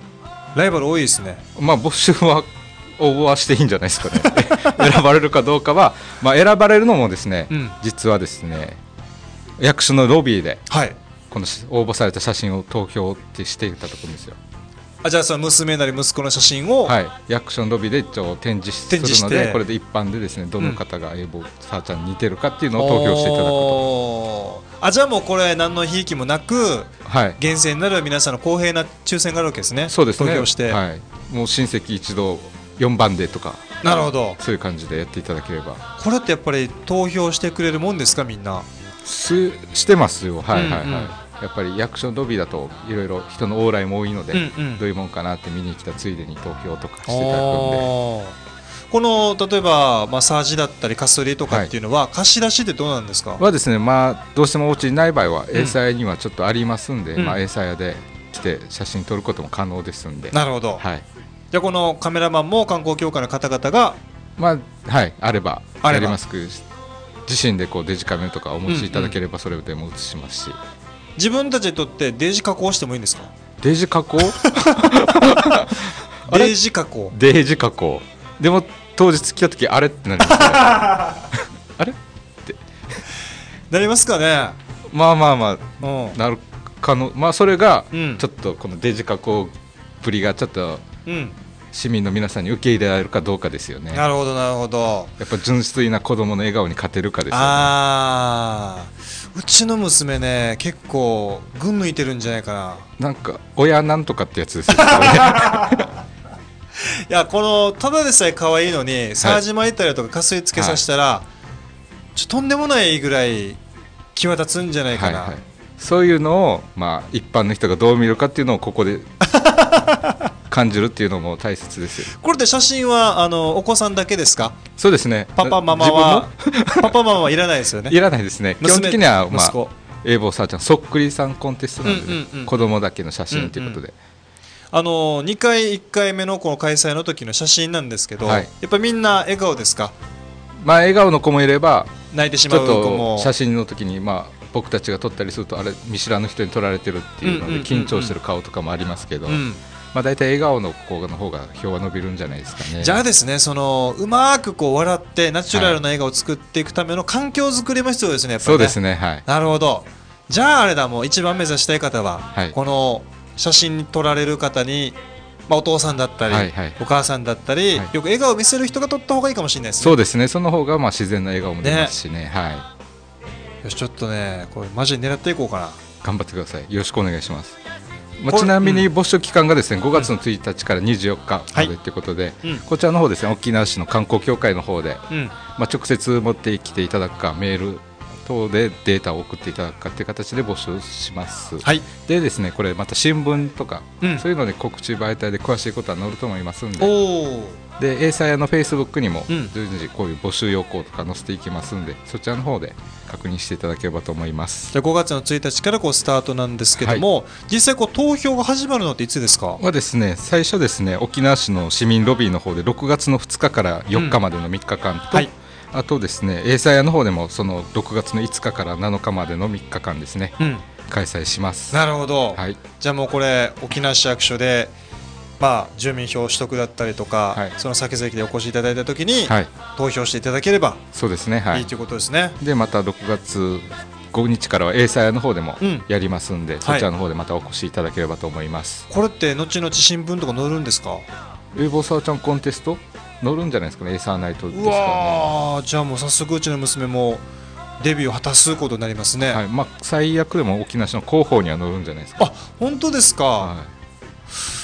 ライバル多いですねまあ募集は応募はしていいんじゃないですかね 選ばれるかどうかは、まあ、選ばれるのもですね、うん、実はですね役所のロビーで、はい、この応募された写真を投票ってしていたところですよあじゃあその娘なり息子の写真を、はい、役所のロビーで一応展示するのでこれで一般でですねどの方が英語、サーちゃんに似てるかっていうのを投票していただくとあじゃあもうこれ何のひいきもなく、はい、厳選になる皆さんの公平な抽選があるわけですねそうですね投票して、はい、もう親戚一同4番でとかなるほどそういう感じでやっていただければこれってやっぱり投票してくれるもんですかみんなすしてますよはいはいはい、うんうんやっぱり役所のドビーだといろいろ人の往来も多いので、うんうん、どういうもんかなって見に来たついでに東京とかしていただくんで。この例えばまあ、サージだったりかすりとかっていうのは、はい、貸し出しってどうなんですかはですね、まあ、どうしてもお家にない場合は、うん、英才にはちょっとありますんで、うん、まあ、英才屋で来て写真撮ることも可能ですんでなるほど、はい、じゃあこのカメラマンも観光協会の方々がまあはいあればありますく自身でこうデジカメとかお持ちいただければそれでも映しますし、うんうん自分たちにとってデージ加工してもいいんですかデージ加工 デージ加工デージ加工でも当時付き合った時あれってなりますね あれってなりますかねまあまあまあ、うん、なるかのまあそれがちょっとこのデジ加工ぶりがちょっと、うん市民の皆さんに受け入れられるかどうかですよね。なるほどなるほど。やっぱ純粋な子供の笑顔に勝てるかですよね。ああ、うちの娘ね結構群抜いてるんじゃないかななんか親なんとかってやつですよ、ね、いやこのただでさえ可愛いのに沢島行いたりとかかすりつけさせたら、はい、とんでもないぐらい際立つんじゃないかな、はいはい、そういうのを、まあ、一般の人がどう見るかっていうのをここで 感じるっていうのも大切ですよこれで写真はあのお子さんだけですかそうですねパパママは パパママはいらないですよねいらないですね基本的には、まあ、英語さんちゃんそっくりさんコンテストなので、ねうんうん、子供だけの写真ということで、うんうんあの2回、1回目のこの開催の時の写真なんですけど、はい、やっぱみんな笑顔ですか、まあ、笑顔の子もいれば泣いてしまう子も写真の時にまあ僕たちが撮ったりするとあれ見知らぬ人に撮られてるっていうので緊張してる顔とかもありますけど、うんうんうんうん、まあ、大体笑顔の子の方が票は伸びるんじゃないですかね。じゃあですねそのうまくこう笑ってナチュラルな笑顔を作っていくための環境づくりも必要ですね、ね、そうですね、はい、なるほどじゃああれだもう一番目指したい方は、はい、この写真撮られる方にまあ、お父さんだったり、はいはい、お母さんだったり、はい、よく笑顔を見せる人が撮った方がいいかもしれないですね。そうですね。その方がまあ自然な笑顔も出ますしね。ねはい。よしちょっとねこれマジに狙っていこうかな。頑張ってください。よろしくお願いします。まあ、ちなみに募集期間がですね5月の1日から24日までということで、はい、こちらの方ですね沖縄市の観光協会の方で、うん、まあ、直接持ってきていただくかメール等でデータを送っていただくかという形で募集します、はい、でですねこれまた新聞とか、うん、そういうので告知媒体で詳しいことは載ると思いますんで。でエーサーのフェイスブックにも随時こういう募集要項とか載せていきますんで、うん、そちらの方で確認していただければと思いますじゃあ5月の1日からこうスタートなんですけども、はい、実際こう投票が始まるのっていつですかはですね最初ですね沖縄市の市民ロビーの方で6月の2日から4日までの3日間と、うんはい、あとですねエーサーの方でもその6月の5日から7日までの3日間ですね、うん、開催しますなるほど、はい、じゃあもうこれ沖縄市役所でまあ、住民票取得だったりとか、はい、その先々でお越しいただいたときに、はい、投票していただければそうですね、はい、いいということですね。でまた6月5日からは英才の方でもやりますんで、うん、そちらの方でまたお越しいただければと思います。これって後々新聞とか載るんですか？ウボサーちゃんコンテスト乗るんじゃないですかね、エーサーナイトですかね。じゃあもう早速うちの娘もデビューを果たすことになりますね。はい、まあ最悪でも沖縄市の広報には乗るんじゃないですか。あ、本当ですか。はい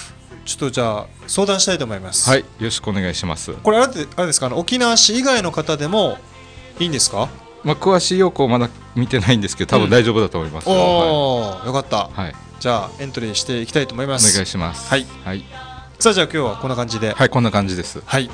ちょっとじゃあ相談したいと思いますはいよろしくお願いしますこれあれあれですか、沖縄市以外の方でもいいんですかまあ詳しい要項まだ見てないんですけど多分大丈夫だと思います、うん、おお、はい、よかった、はい、じゃあエントリーしていきたいと思いますお願いしますはい、はいさあじゃあ今日はこんな感じではいこんな感じですはい、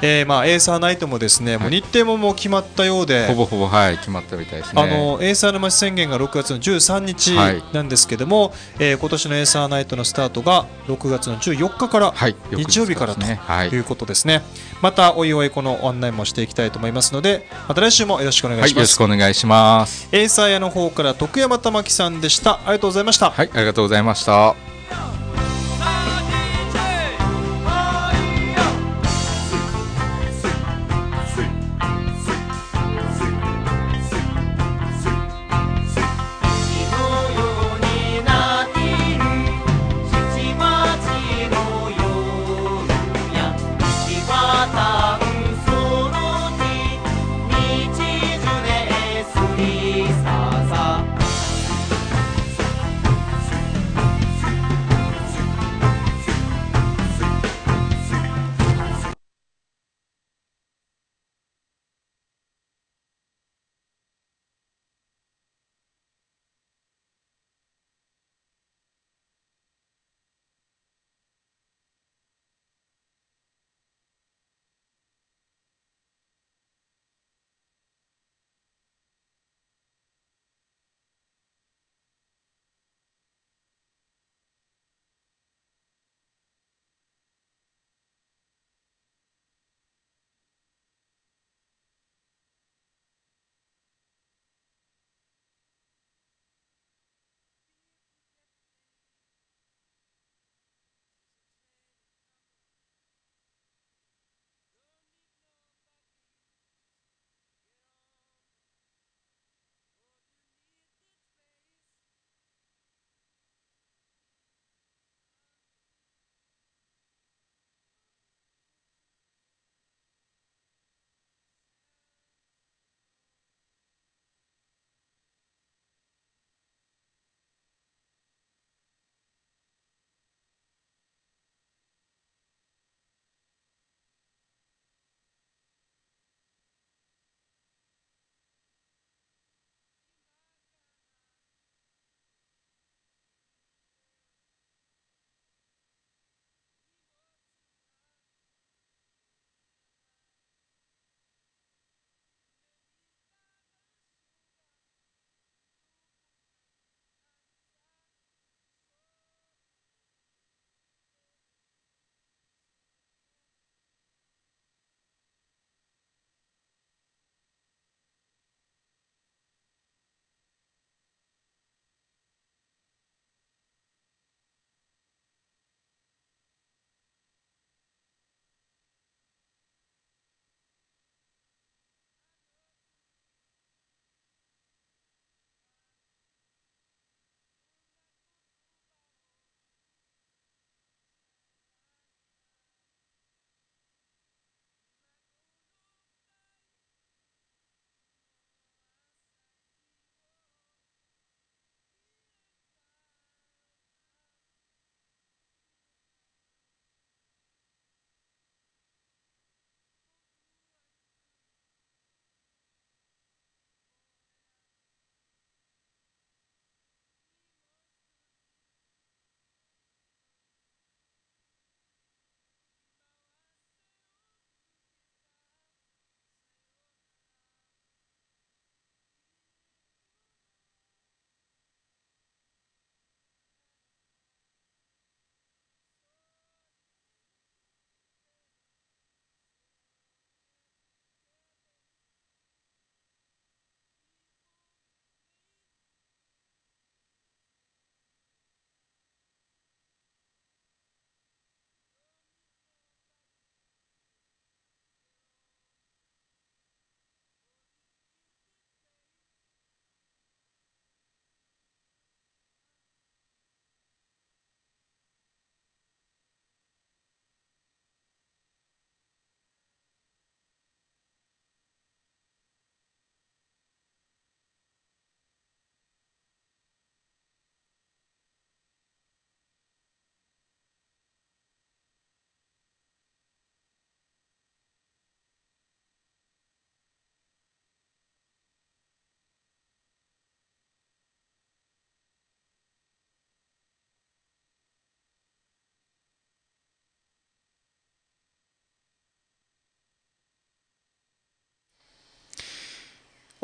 えー、まあエーサーナイトもですね、はい、もう日程ももう決まったようでほぼほぼはい決まったみたいですねあのエーサーの街宣言が6月の13日なんですけども、はい、えー、今年のエーサーナイトのスタートが6月の14日から、はい、日曜日からということですね、はい、またおいおいこの案内もしていきたいと思いますのでまた来週もよろしくお願いします、よろしくお願いしますエーサー屋の方から徳山玉木さんでしたありがとうございましたはいありがとうございました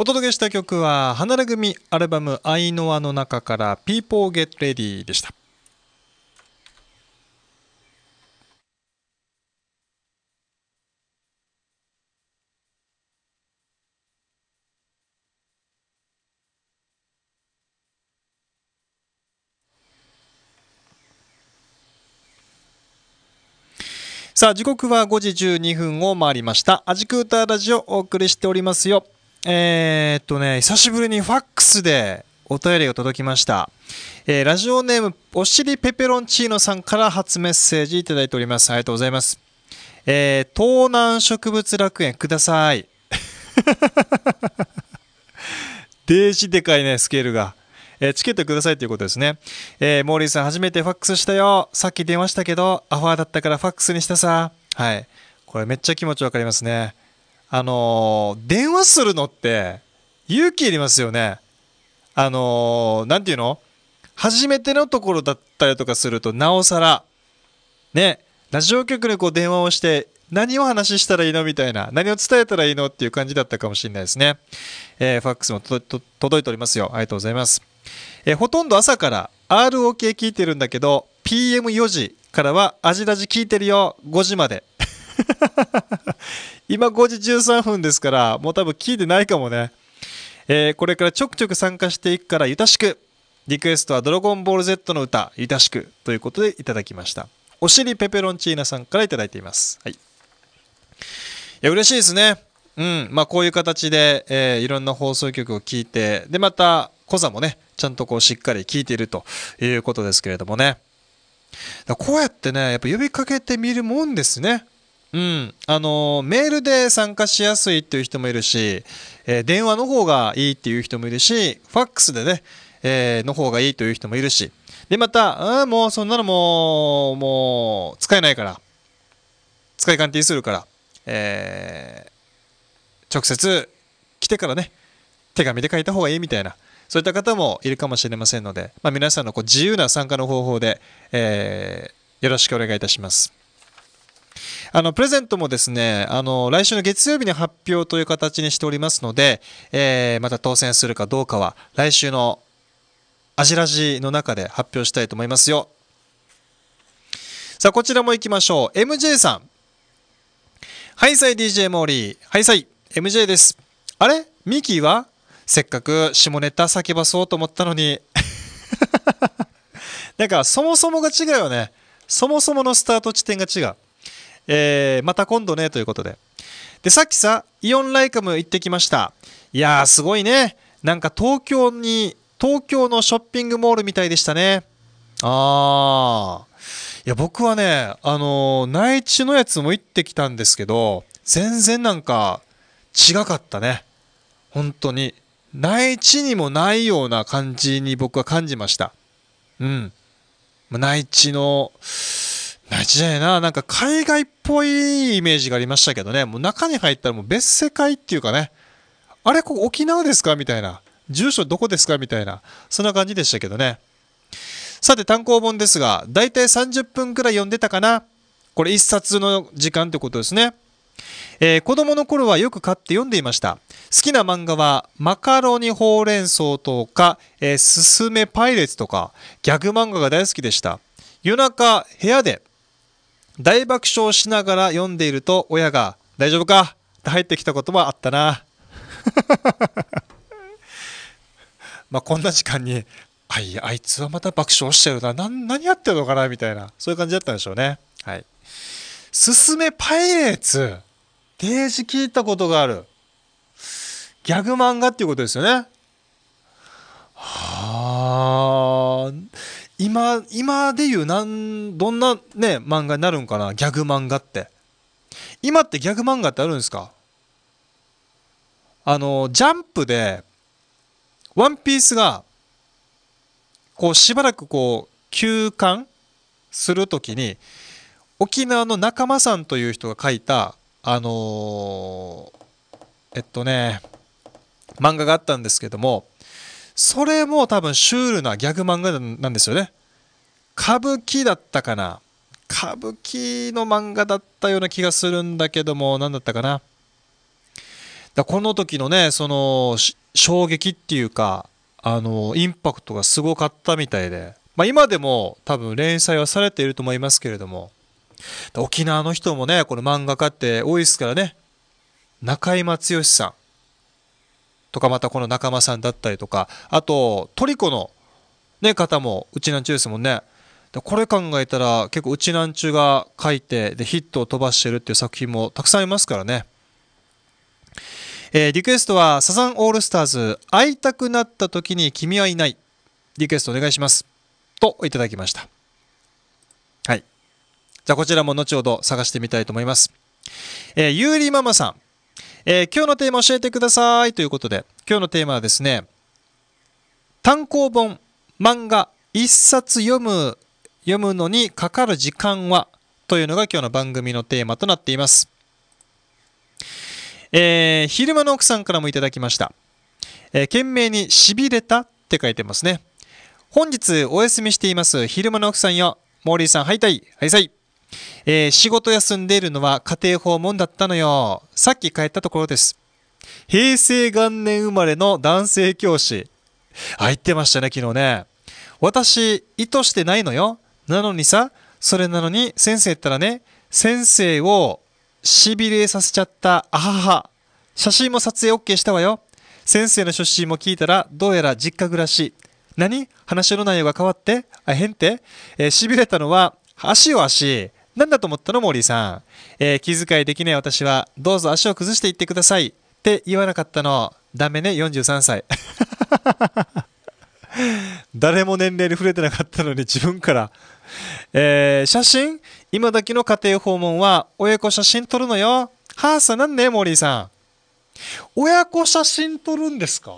お届けした曲は、離れ組アルバムアイノアの中から People Get Ready でした。さあ時刻は5時12分を回りましたアジクーターラジオお送りしておりますよえー、っとね、久しぶりにファックスでお便りが届きました。えー、ラジオネーム、おしりペペロンチーノさんから初メッセージいただいております。ありがとうございます。えー、東南植物楽園ください。デージでかいね、スケールが。えチケットくださいということですね。えー、モーリーさん、初めてファックスしたよ。さっき電話したけど、アファーだったからファックスにしたさ。はい。これめっちゃ気持ちわかりますね。あのー、電話するのって勇気いりますよね。あのー、なんていうの初めてのところだったりとかすると、なおさら、ね、ラジオ局にこう電話をして、何を話したらいいのみたいな、何を伝えたらいいのっていう感じだったかもしれないですね。えー、ファックスも届いておりますよ。ありがとうございます。えー、ほとんど朝から ROK 聞いてるんだけど、PM4 時からはアジラジ聞いてるよ、5時まで。今5時13分ですから、もう多分聞いてないかもね。えー、これからちょくちょく参加していくから、ゆたしく。リクエストはドラゴンボール Z の歌、ゆたしく。ということでいただきました。おしりペペロンチーナさんからいただいています。はい。いや、嬉しいですね。うん。まあ、こういう形で、えー、いろんな放送局を聞いて、で、また、コザもね、ちゃんとこうしっかり聞いているということですけれどもね。だこうやってね、やっぱ呼びかけてみるもんですね。うん、あのメールで参加しやすいっていう人もいるし、えー、電話の方がいいっていう人もいるし、ファックスでね、えー、の方がいいという人もいるし、で、また、あもうそんなのもう、もう、使えないから、使い勘定するから、えー、直接来てからね、手紙で書いた方がいいみたいな、そういった方もいるかもしれませんので、まあ、皆さんのこう自由な参加の方法で、えー、よろしくお願いいたします。あの、プレゼントもですね、あの、来週の月曜日に発表という形にしておりますので、えー、また当選するかどうかは、来週のアジラジの中で発表したいと思いますよ。さあ、こちらも行きましょう。MJ さん。ハイサイ DJ モーリー。ハイサイ MJ です。あれミキはせっかく下ネタ叫ばそうと思ったのに。なんか、そもそもが違うよね。そもそものスタート地点が違う。えー、また今度ねということで。で、さっきさ、イオンライカム行ってきました。いやー、すごいね。なんか東京に、東京のショッピングモールみたいでしたね。あいや、僕はね、あのー、内地のやつも行ってきたんですけど、全然なんか、違かったね。本当に。内地にもないような感じに僕は感じました。うん。内地の、大事だよな。なんか海外っぽいイメージがありましたけどね。もう中に入ったらもう別世界っていうかね。あれ、ここ沖縄ですかみたいな。住所どこですかみたいな。そんな感じでしたけどね。さて単行本ですが、だいたい30分くらい読んでたかな。これ1冊の時間ってことですね。えー、子供の頃はよく買って読んでいました。好きな漫画は、マカロニほうれん草とか、えー、すすめパイレーツとか、ギャグ漫画が大好きでした。夜中、部屋で大爆笑しながら読んでいると親が「大丈夫か?」って入ってきたこともあったな まあこんな時間に「あいあいつはまた爆笑しちゃうな何やってるのかな」みたいなそういう感じだったんでしょうねはい「すすめパイレーツ」デージ聞いたことがあるギャグ漫画っていうことですよねはあ今今でいうなんどんなね漫画になるんかなギャグ漫画って今ってギャグ漫画ってあるんですかあのジャンプで「ワンピースがこうしばらくこう休館する時に沖縄の仲間さんという人が書いたあのー、えっとね漫画があったんですけどもそれも多分シュールなギャグ漫画なんですよね。歌舞伎だったかな。歌舞伎の漫画だったような気がするんだけども、何だったかな。だこの時のね、その、衝撃っていうか、あの、インパクトがすごかったみたいで、まあ、今でも多分連載はされていると思いますけれども、沖縄の人もね、この漫画家って多いですからね、中井松義さん。とかまたこの仲間さんだったりとかあとトリコの、ね、方もうちなんちゅうですもんねこれ考えたら結構うちなんちゅうが書いてでヒットを飛ばしてるっていう作品もたくさんいますからねえー、リクエストはサザンオールスターズ会いたくなった時に君はいないリクエストお願いしますといただきましたはいじゃあこちらも後ほど探してみたいと思いますえー、ゆうりママさんえー、今日のテーマ教えてくださいということで、今日のテーマはですね、単行本、漫画、一冊読む、読むのにかかる時間はというのが今日の番組のテーマとなっています。えー、昼間の奥さんからもいただきました。えー、懸命にしびれたって書いてますね。本日お休みしています。昼間の奥さんよ。モーリーさん、はいたい。はいさい。えー、仕事休んでいるのは家庭訪問だったのよ。さっき帰ったところです。平成元年生まれの男性教師。あ、言ってましたね、昨日ね。私、意図してないのよ。なのにさ、それなのに先生ったらね、先生を痺れさせちゃった。あはは。写真も撮影 OK したわよ。先生の出身も聞いたら、どうやら実家暮らし。何話の内容が変わってあ、変ってえー、痺れたのは、足よ足。なんだと思ったの森さん、えー、気遣いできない私はどうぞ足を崩していってくださいって言わなかったのダメね43歳 誰も年齢に触れてなかったのに自分から、えー、写真今時の家庭訪問は親子写真撮るのよはあさなんねモーリーさん親子写真撮るんですか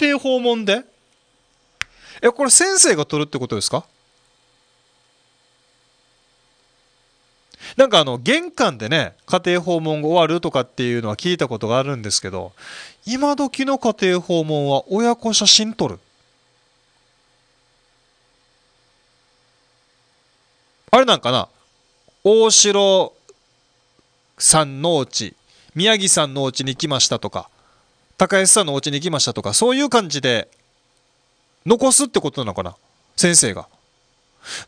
家庭訪問でえこれ先生が撮るってことですかなんかあの玄関でね家庭訪問が終わるとかっていうのは聞いたことがあるんですけど今時の家庭訪問は親子写真撮るあれなんかな大城さんのお家宮城さんのお家に来ましたとか高安さんのお家に来ましたとかそういう感じで残すってことなのかな先生が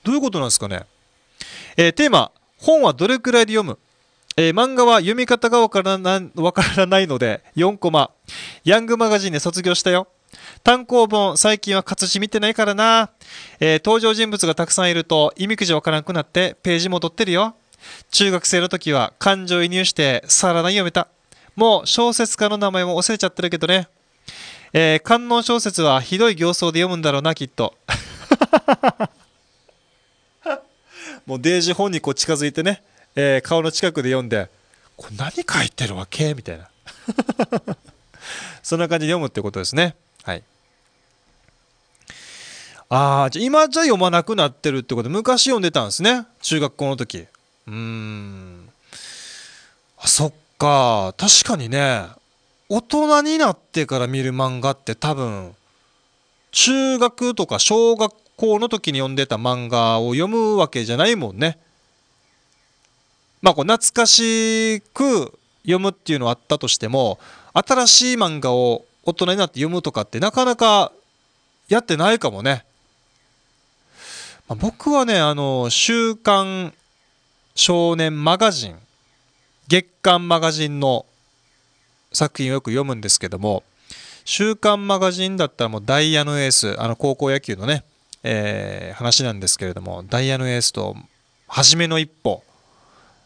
どういうことなんですかねえー、テーマ本はどれくらいで読むえー、漫画は読み方がわからなわからないので、4コマ。ヤングマガジンで卒業したよ。単行本、最近は活字見てないからな。えー、登場人物がたくさんいると、意味くじわからなくなって、ページ戻ってるよ。中学生の時は、感情移入して、さらない読めた。もう、小説家の名前も忘れちゃってるけどね。えー、観音小説はひどい行走で読むんだろうな、きっと。もうデージ本にこう近づいてね、えー、顔の近くで読んで、これ何書いてるわけみたいな。そんな感じで読むってことですね。はい。ああ、じゃ今じゃ読まなくなってるってこと、昔読んでたんですね。中学校の時。うん。あ、そっか。確かにね、大人になってから見る漫画って多分、中学とか小学校の時に読んでた漫画を読むわけじゃないもんね。まあこう懐かしく読むっていうのはあったとしても新しい漫画を大人になって読むとかってなかなかやってないかもね。まあ、僕はねあの「週刊少年マガジン」月刊マガジンの作品をよく読むんですけども「週刊マガジン」だったらもうダイヤのエースあの高校野球のねえー、話なんですけれどもダイヤのエースと初めの一歩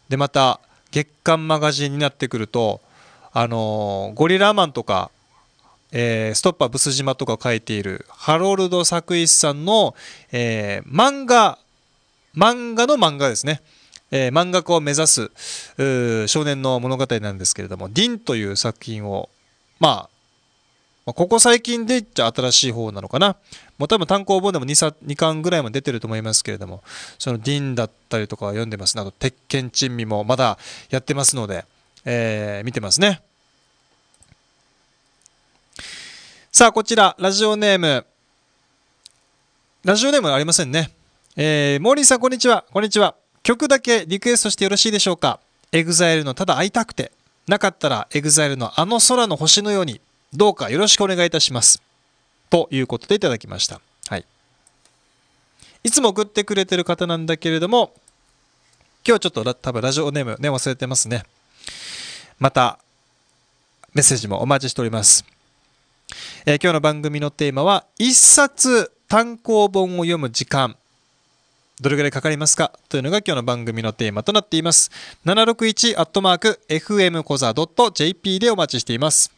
でまた月刊マガジンになってくると、あのー、ゴリラマンとか、えー、ストッパーブス島とか書いているハロルド作一さんの、えー、漫画漫画の漫画ですね、え漫画家を目指す少年の物語なんですけれども「ディン」という作品をまあまあ、ここ最近でじゃ新しい方なのかな。もう多分単行本でも 2, 2巻ぐらいも出てると思いますけれども、そのディンだったりとか読んでます、など、鉄拳珍味もまだやってますので、えー、見てますね。さあ、こちら、ラジオネーム。ラジオネームありませんね。えー、モーリーさん、こんにちは。こんにちは。曲だけリクエストしてよろしいでしょうか。exile のただ会いたくて。なかったら exile のあの空の星のようにどうかよろしくお願いいたします。ということでいただきました。はい。いつも送ってくれてる方なんだけれども、今日ちょっと多分ラジオネームね、忘れてますね。また、メッセージもお待ちしております。えー、今日の番組のテーマは、一冊単行本を読む時間。どれぐらいかかりますかというのが今日の番組のテーマとなっています。761-fm コザ .jp でお待ちしています。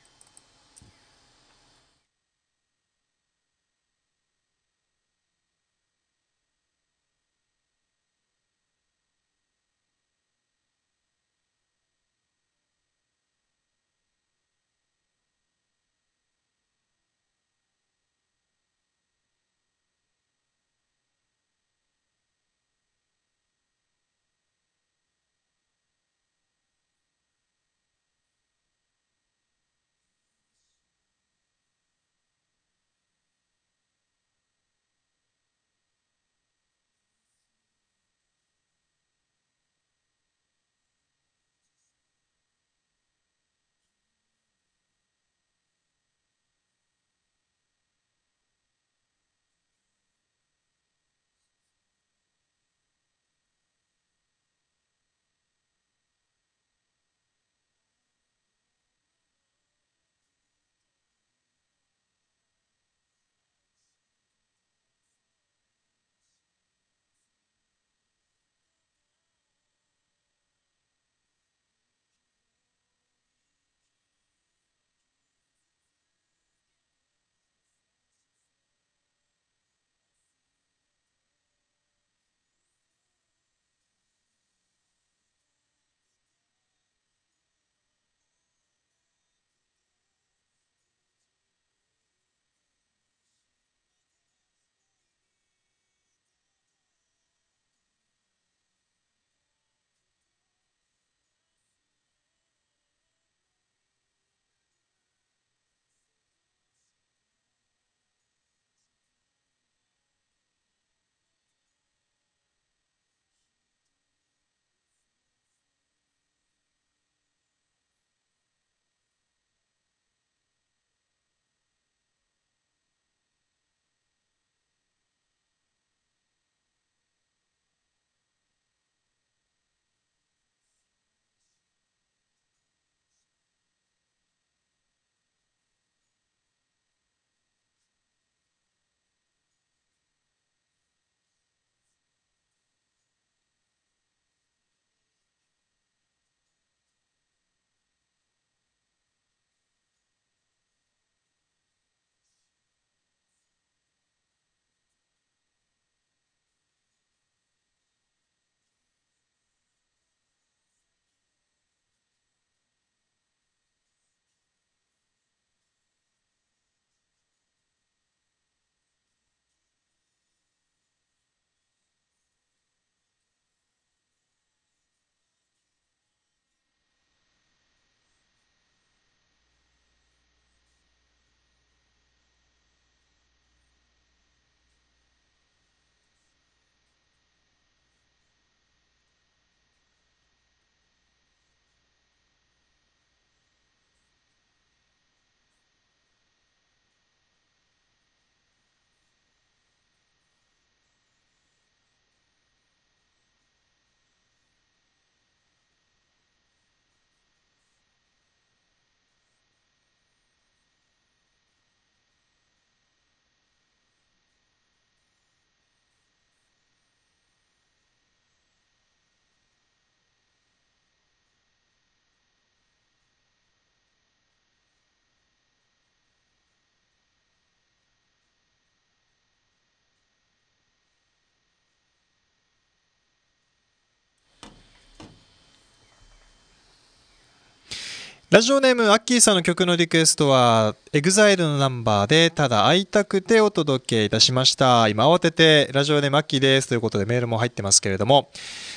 ラジオネームアッキーさんの曲のリクエストは EXILE のナンバーでただ会いたくてお届けいたしました今慌ててラジオネームアッキーですということでメールも入ってますけれども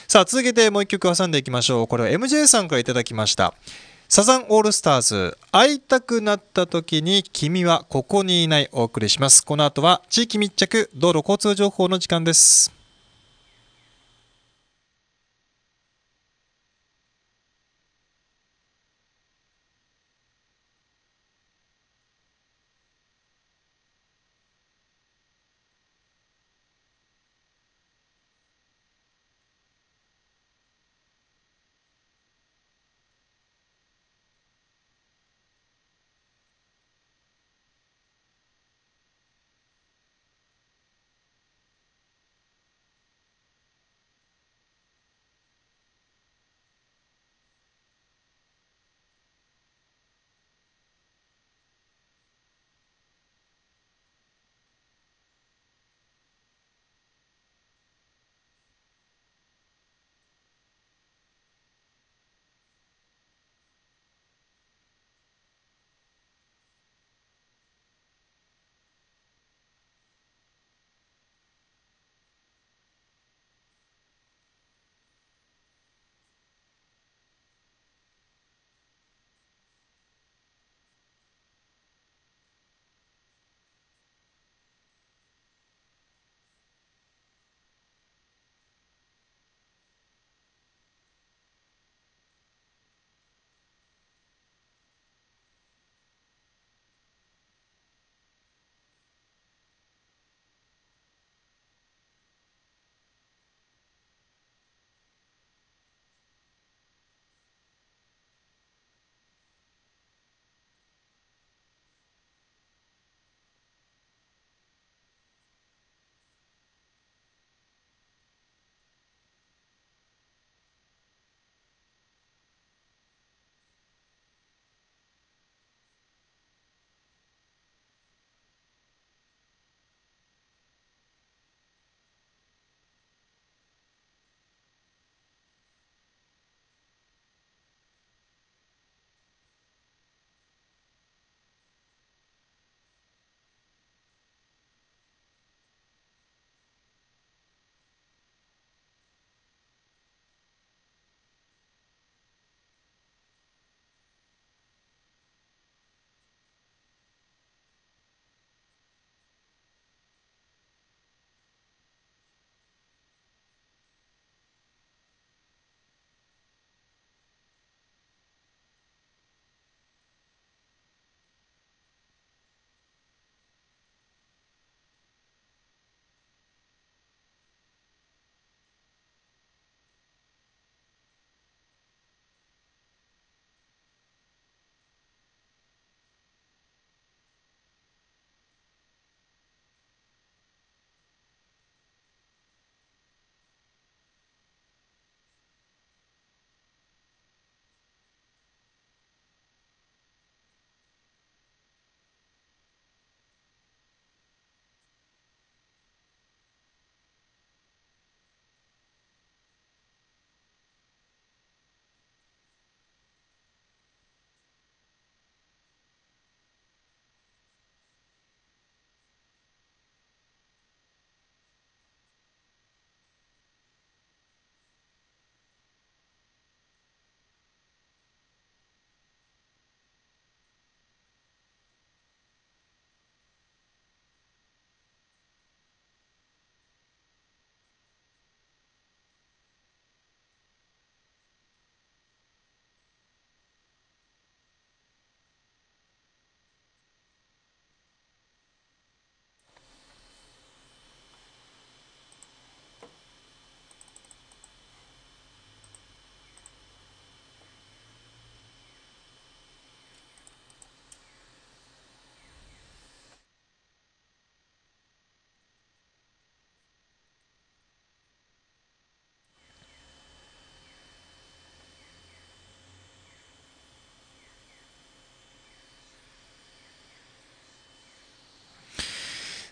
さあ続けてもう一曲挟んでいきましょうこれは MJ さんからいただきましたサザンオールスターズ会いたくなった時に君はここにいないお送りしますこの後は地域密着道路交通情報の時間です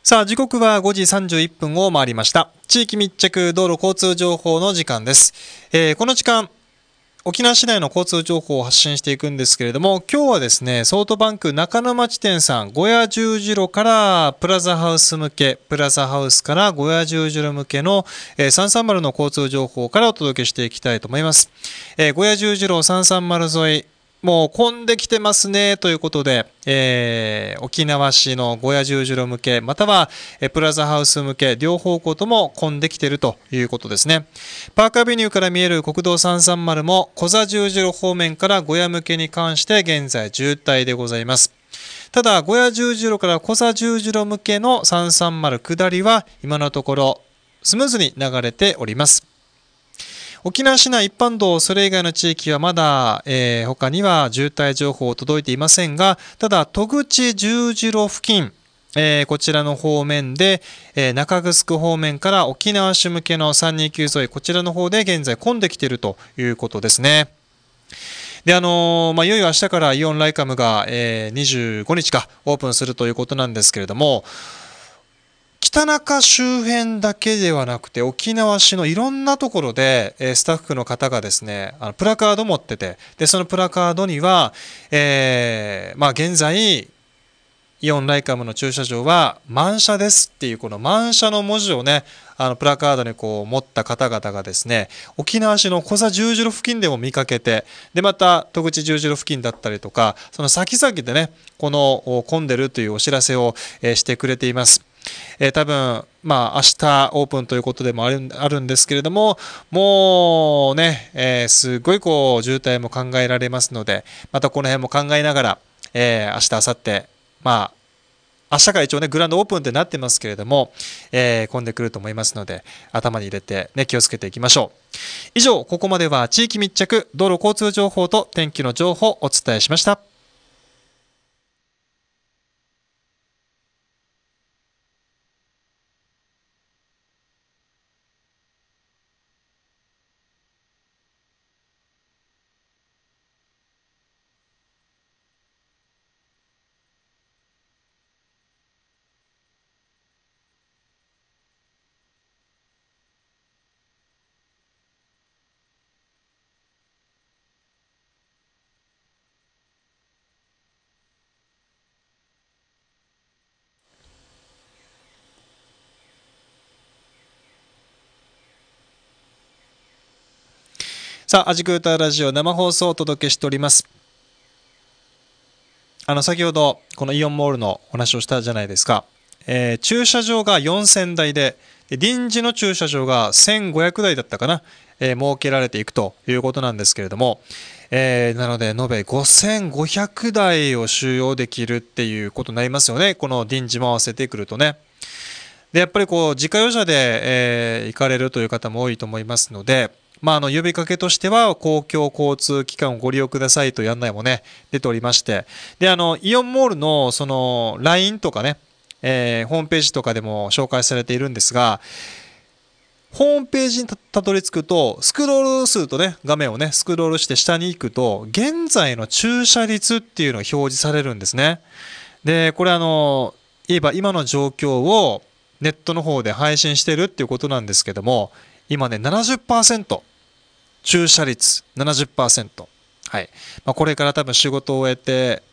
さあ、時刻は5時31分を回りました。地域密着道路交通情報の時間です。えー、この時間、沖縄市内の交通情報を発信していくんですけれども、今日はですね、ソートバンク中野町店さん、小屋十字路からプラザハウス向け、プラザハウスから小屋十字路向けの、えー、330の交通情報からお届けしていきたいと思います。えー、小屋十字路330沿い、もう混んできてますねということで、えー、沖縄市の小屋十字路向け、またはプラザハウス向け、両方向とも混んできているということですね。パークアビニューから見える国道330も、小座十字路方面から小屋向けに関して現在渋滞でございます。ただ、小屋十字路から小座十字路向けの330下りは、今のところスムーズに流れております。沖縄市内一般道、それ以外の地域はまだ、えー、他には渋滞情報届いていませんが、ただ、戸口十字路付近、えー、こちらの方面で、えー、中城方面から沖縄市向けの329沿い、こちらの方で現在混んできているということですね。で、あのー、まあ、いよいよ明日からイオンライカムが、えー、25日か、オープンするということなんですけれども、中周辺だけではなくて沖縄市のいろんなところで、えスタッフの方がですねあのプラカード持っててでそのプラカードには、えー、まあ、現在イオンライカムの駐車場は満車ですっていうこの満車の文字をねあのプラカードにこう持った方々がですね沖縄市の小座十字路付近でも見かけてでまた戸口十字路付近だったりとかその先々でねこの混んでるというお知らせをしてくれています。えー、多分、まあ、明日オープンということでもあるあるんですけれども、もうね、えー、すごいこう、渋滞も考えられますので、またこの辺も考えながら、えー、明日、明後日、まあ、明日から一応ね、グランドオープンってなってますけれども、えー、混んでくると思いますので、頭に入れてね、気をつけていきましょう。以上、ここまでは地域密着、道路交通情報と天気の情報をお伝えしました。さあ、アジクータラジオ生放送をお届けしております。あの、先ほど、このイオンモールのお話をしたじゃないですか。えー、駐車場が4000台で、臨時の駐車場が1500台だったかな、えー、設けられていくということなんですけれども、えー、なので、延べ5500台を収容できるっていうことになりますよね。この臨時も合わせてくるとね。で、やっぱりこう、自家用車で、え行かれるという方も多いと思いますので、まあ、あの呼びかけとしては公共交通機関をご利用くださいという案内もね出ておりましてであのイオンモールのその LINE とかね、えー、ホームページとかでも紹介されているんですがホームページにたどり着くとスクロールするとね画面をねスクロールして下に行くと現在の駐車率っていうのが表示されるんですねでこれあの言えば今の状況をネットの方で配信してるっていうことなんですけども今ね、70%、駐車率70%。はい。まあ、これから多分仕事を終えて、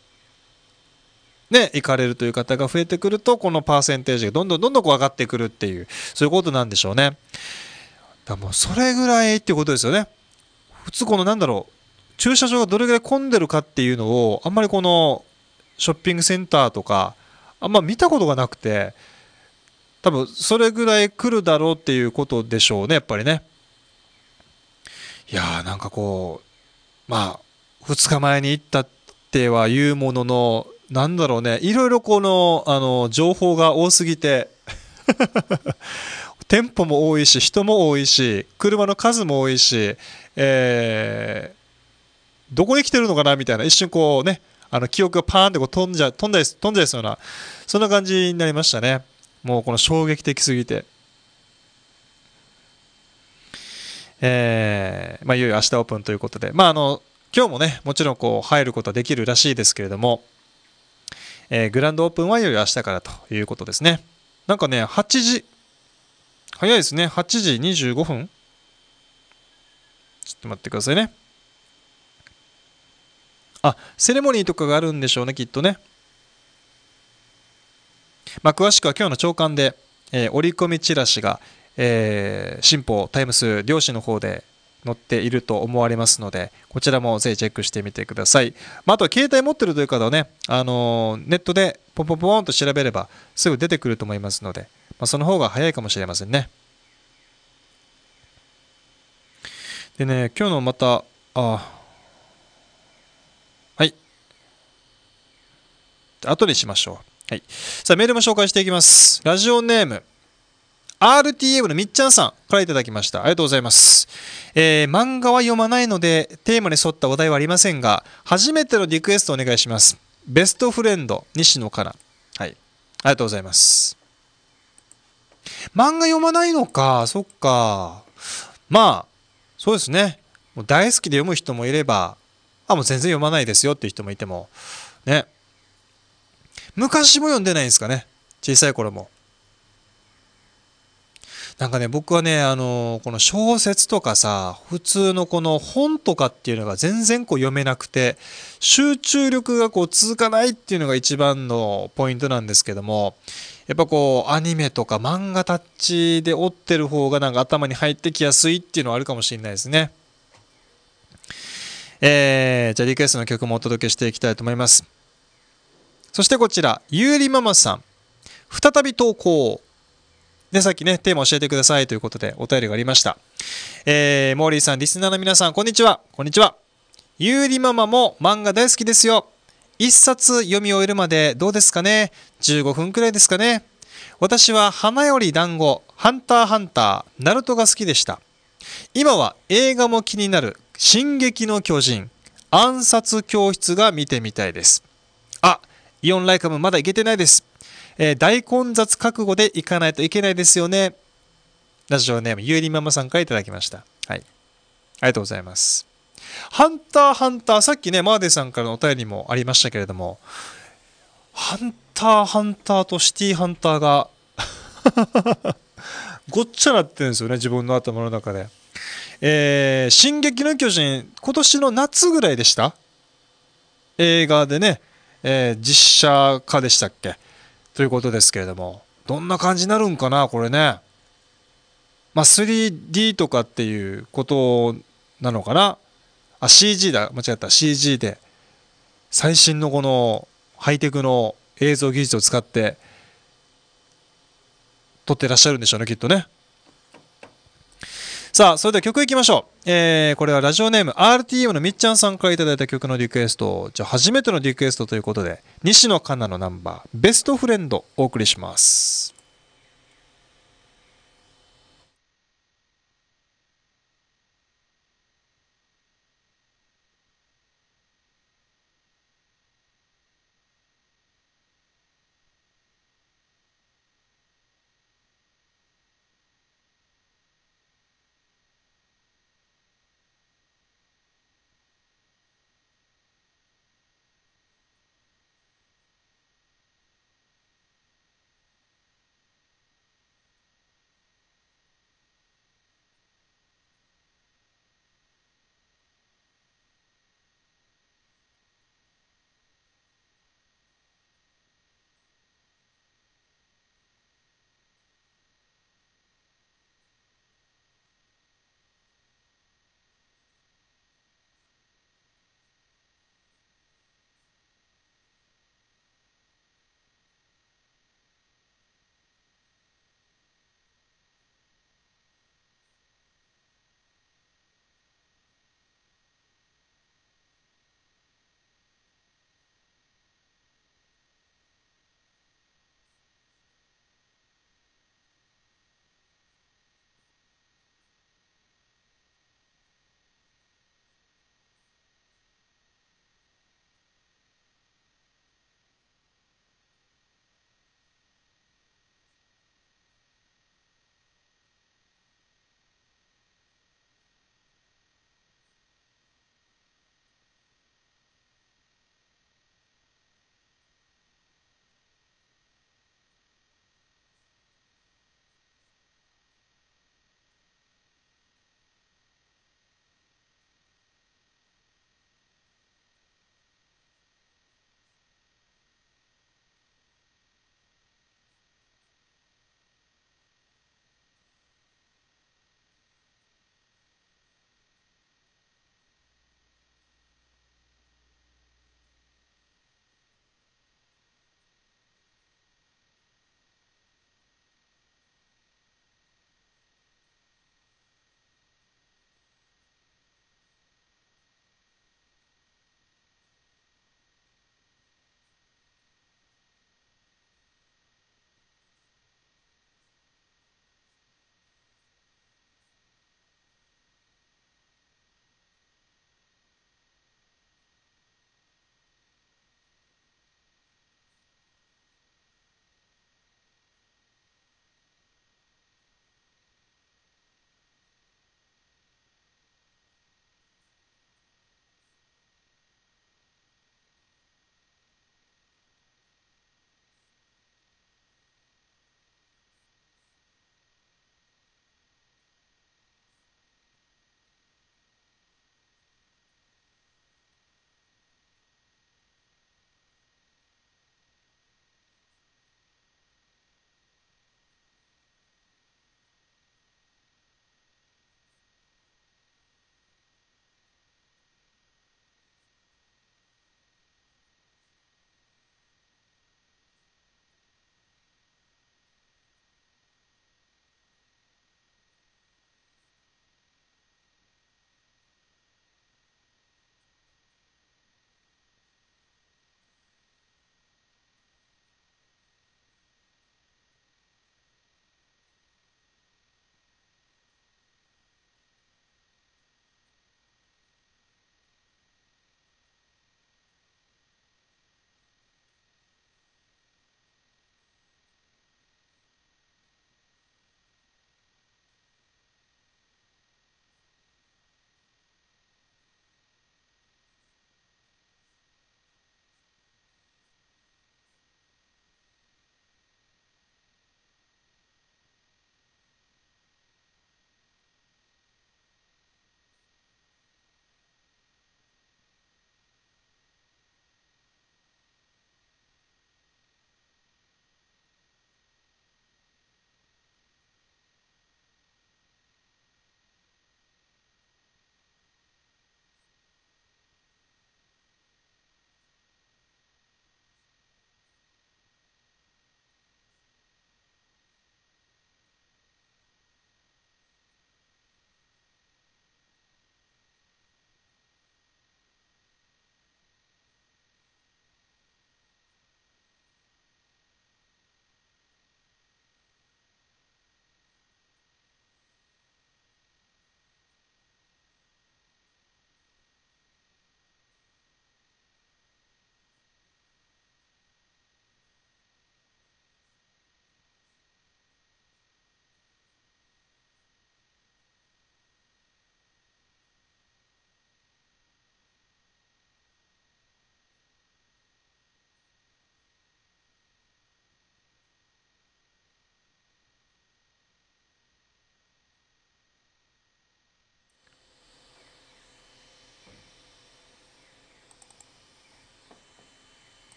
ね、行かれるという方が増えてくると、このパーセンテージがどんどんどんどん上がってくるっていう、そういうことなんでしょうね。だもうそれぐらいっていうことですよね。普通このなんだろう、駐車場がどれぐらい混んでるかっていうのを、あんまりこのショッピングセンターとか、あんま見たことがなくて、多分それぐらい来るだろうっていうことでしょうねやっぱりねいやーなんかこうまあ2日前に行ったっては言うもののなんだろうねいろいろこのあの情報が多すぎて 店舗も多いし人も多いし車の数も多いし、えー、どこに来てるのかなみたいな一瞬こうねあの記憶がパーンってこう飛んじゃ飛んだり飛んじゃいそうなそんな感じになりましたね。もうこの衝撃的すぎて、えーまあ、いよいよ明日オープンということで、まあ、あの今日もねもちろんこう入ることはできるらしいですけれども、えー、グランドオープンはいよいよ明日からということですねなんかね8時早いですね8時25分ちょっと待ってくださいねあセレモニーとかがあるんでしょうねきっとねまあ、詳しくは今日の朝刊で、えー、折り込みチラシが、えー、新報、タイムス、両紙の方で載っていると思われますので、こちらもぜひチェックしてみてください。まあ、あとは携帯持ってるという方はね、あのー、ネットでポンポンポンと調べればすぐ出てくると思いますので、まあ、その方が早いかもしれませんね。でね、今日のまた、あはい。後にしましょう。はい。さあ、メールも紹介していきます。ラジオネーム、RTM のみっちゃんさんからいただきました。ありがとうございます。えー、漫画は読まないので、テーマに沿った話題はありませんが、初めてのリクエストお願いします。ベストフレンド、西野からはい。ありがとうございます。漫画読まないのか、そっか。まあ、そうですね。もう大好きで読む人もいれば、あ、もう全然読まないですよっていう人もいても、ね、昔も読んでないんですかね。小さい頃も。なんかね、僕はね、あのこの小説とかさ、普通のこの本とかっていうのが全然こう読めなくて、集中力がこう続かないっていうのが一番のポイントなんですけども、やっぱこうアニメとか漫画タッチで折ってる方がなんか頭に入ってきやすいっていうのはあるかもしれないですね。えー、じゃあリクエストの曲もお届けしていきたいと思います。そしてこちら、ゆうりママさん。再び投稿。で、さっきね、テーマ教えてくださいということでお便りがありました。えー、モーリーさん、リスナーの皆さん、こんにちは。こんにちは。ゆうりママも漫画大好きですよ。一冊読み終えるまでどうですかね ?15 分くらいですかね私は花より団子、ハンターハンター、ナルトが好きでした。今は映画も気になる、進撃の巨人、暗殺教室が見てみたいです。あ、イオンライカムまだ行けてないです。えー、大混雑覚悟で行かないといけないですよね。ラジオネーム、ゆえりママさんから頂きました。はい。ありがとうございます。ハンターハンター、さっきね、マーデさんからのお便りもありましたけれども、ハンターハンターとシティハンターが ごっちゃなってるんですよね、自分の頭の中で。えー、進撃の巨人、今年の夏ぐらいでした映画でね、えー、実写化でしたっけということですけれども、どんな感じになるんかな、これね。まあ、3D とかっていうことなのかな。あ、CG だ。間違った。CG で。最新のこのハイテクの映像技術を使って撮ってらっしゃるんでしょうね、きっとね。さあ、それでは曲いきましょう。えー、これはラジオネーム RTM のみっちゃんさんから頂いた曲のリクエスト。じゃあ、初めてのリクエストということで、西野カナのナンバー、ベストフレンドお送りします。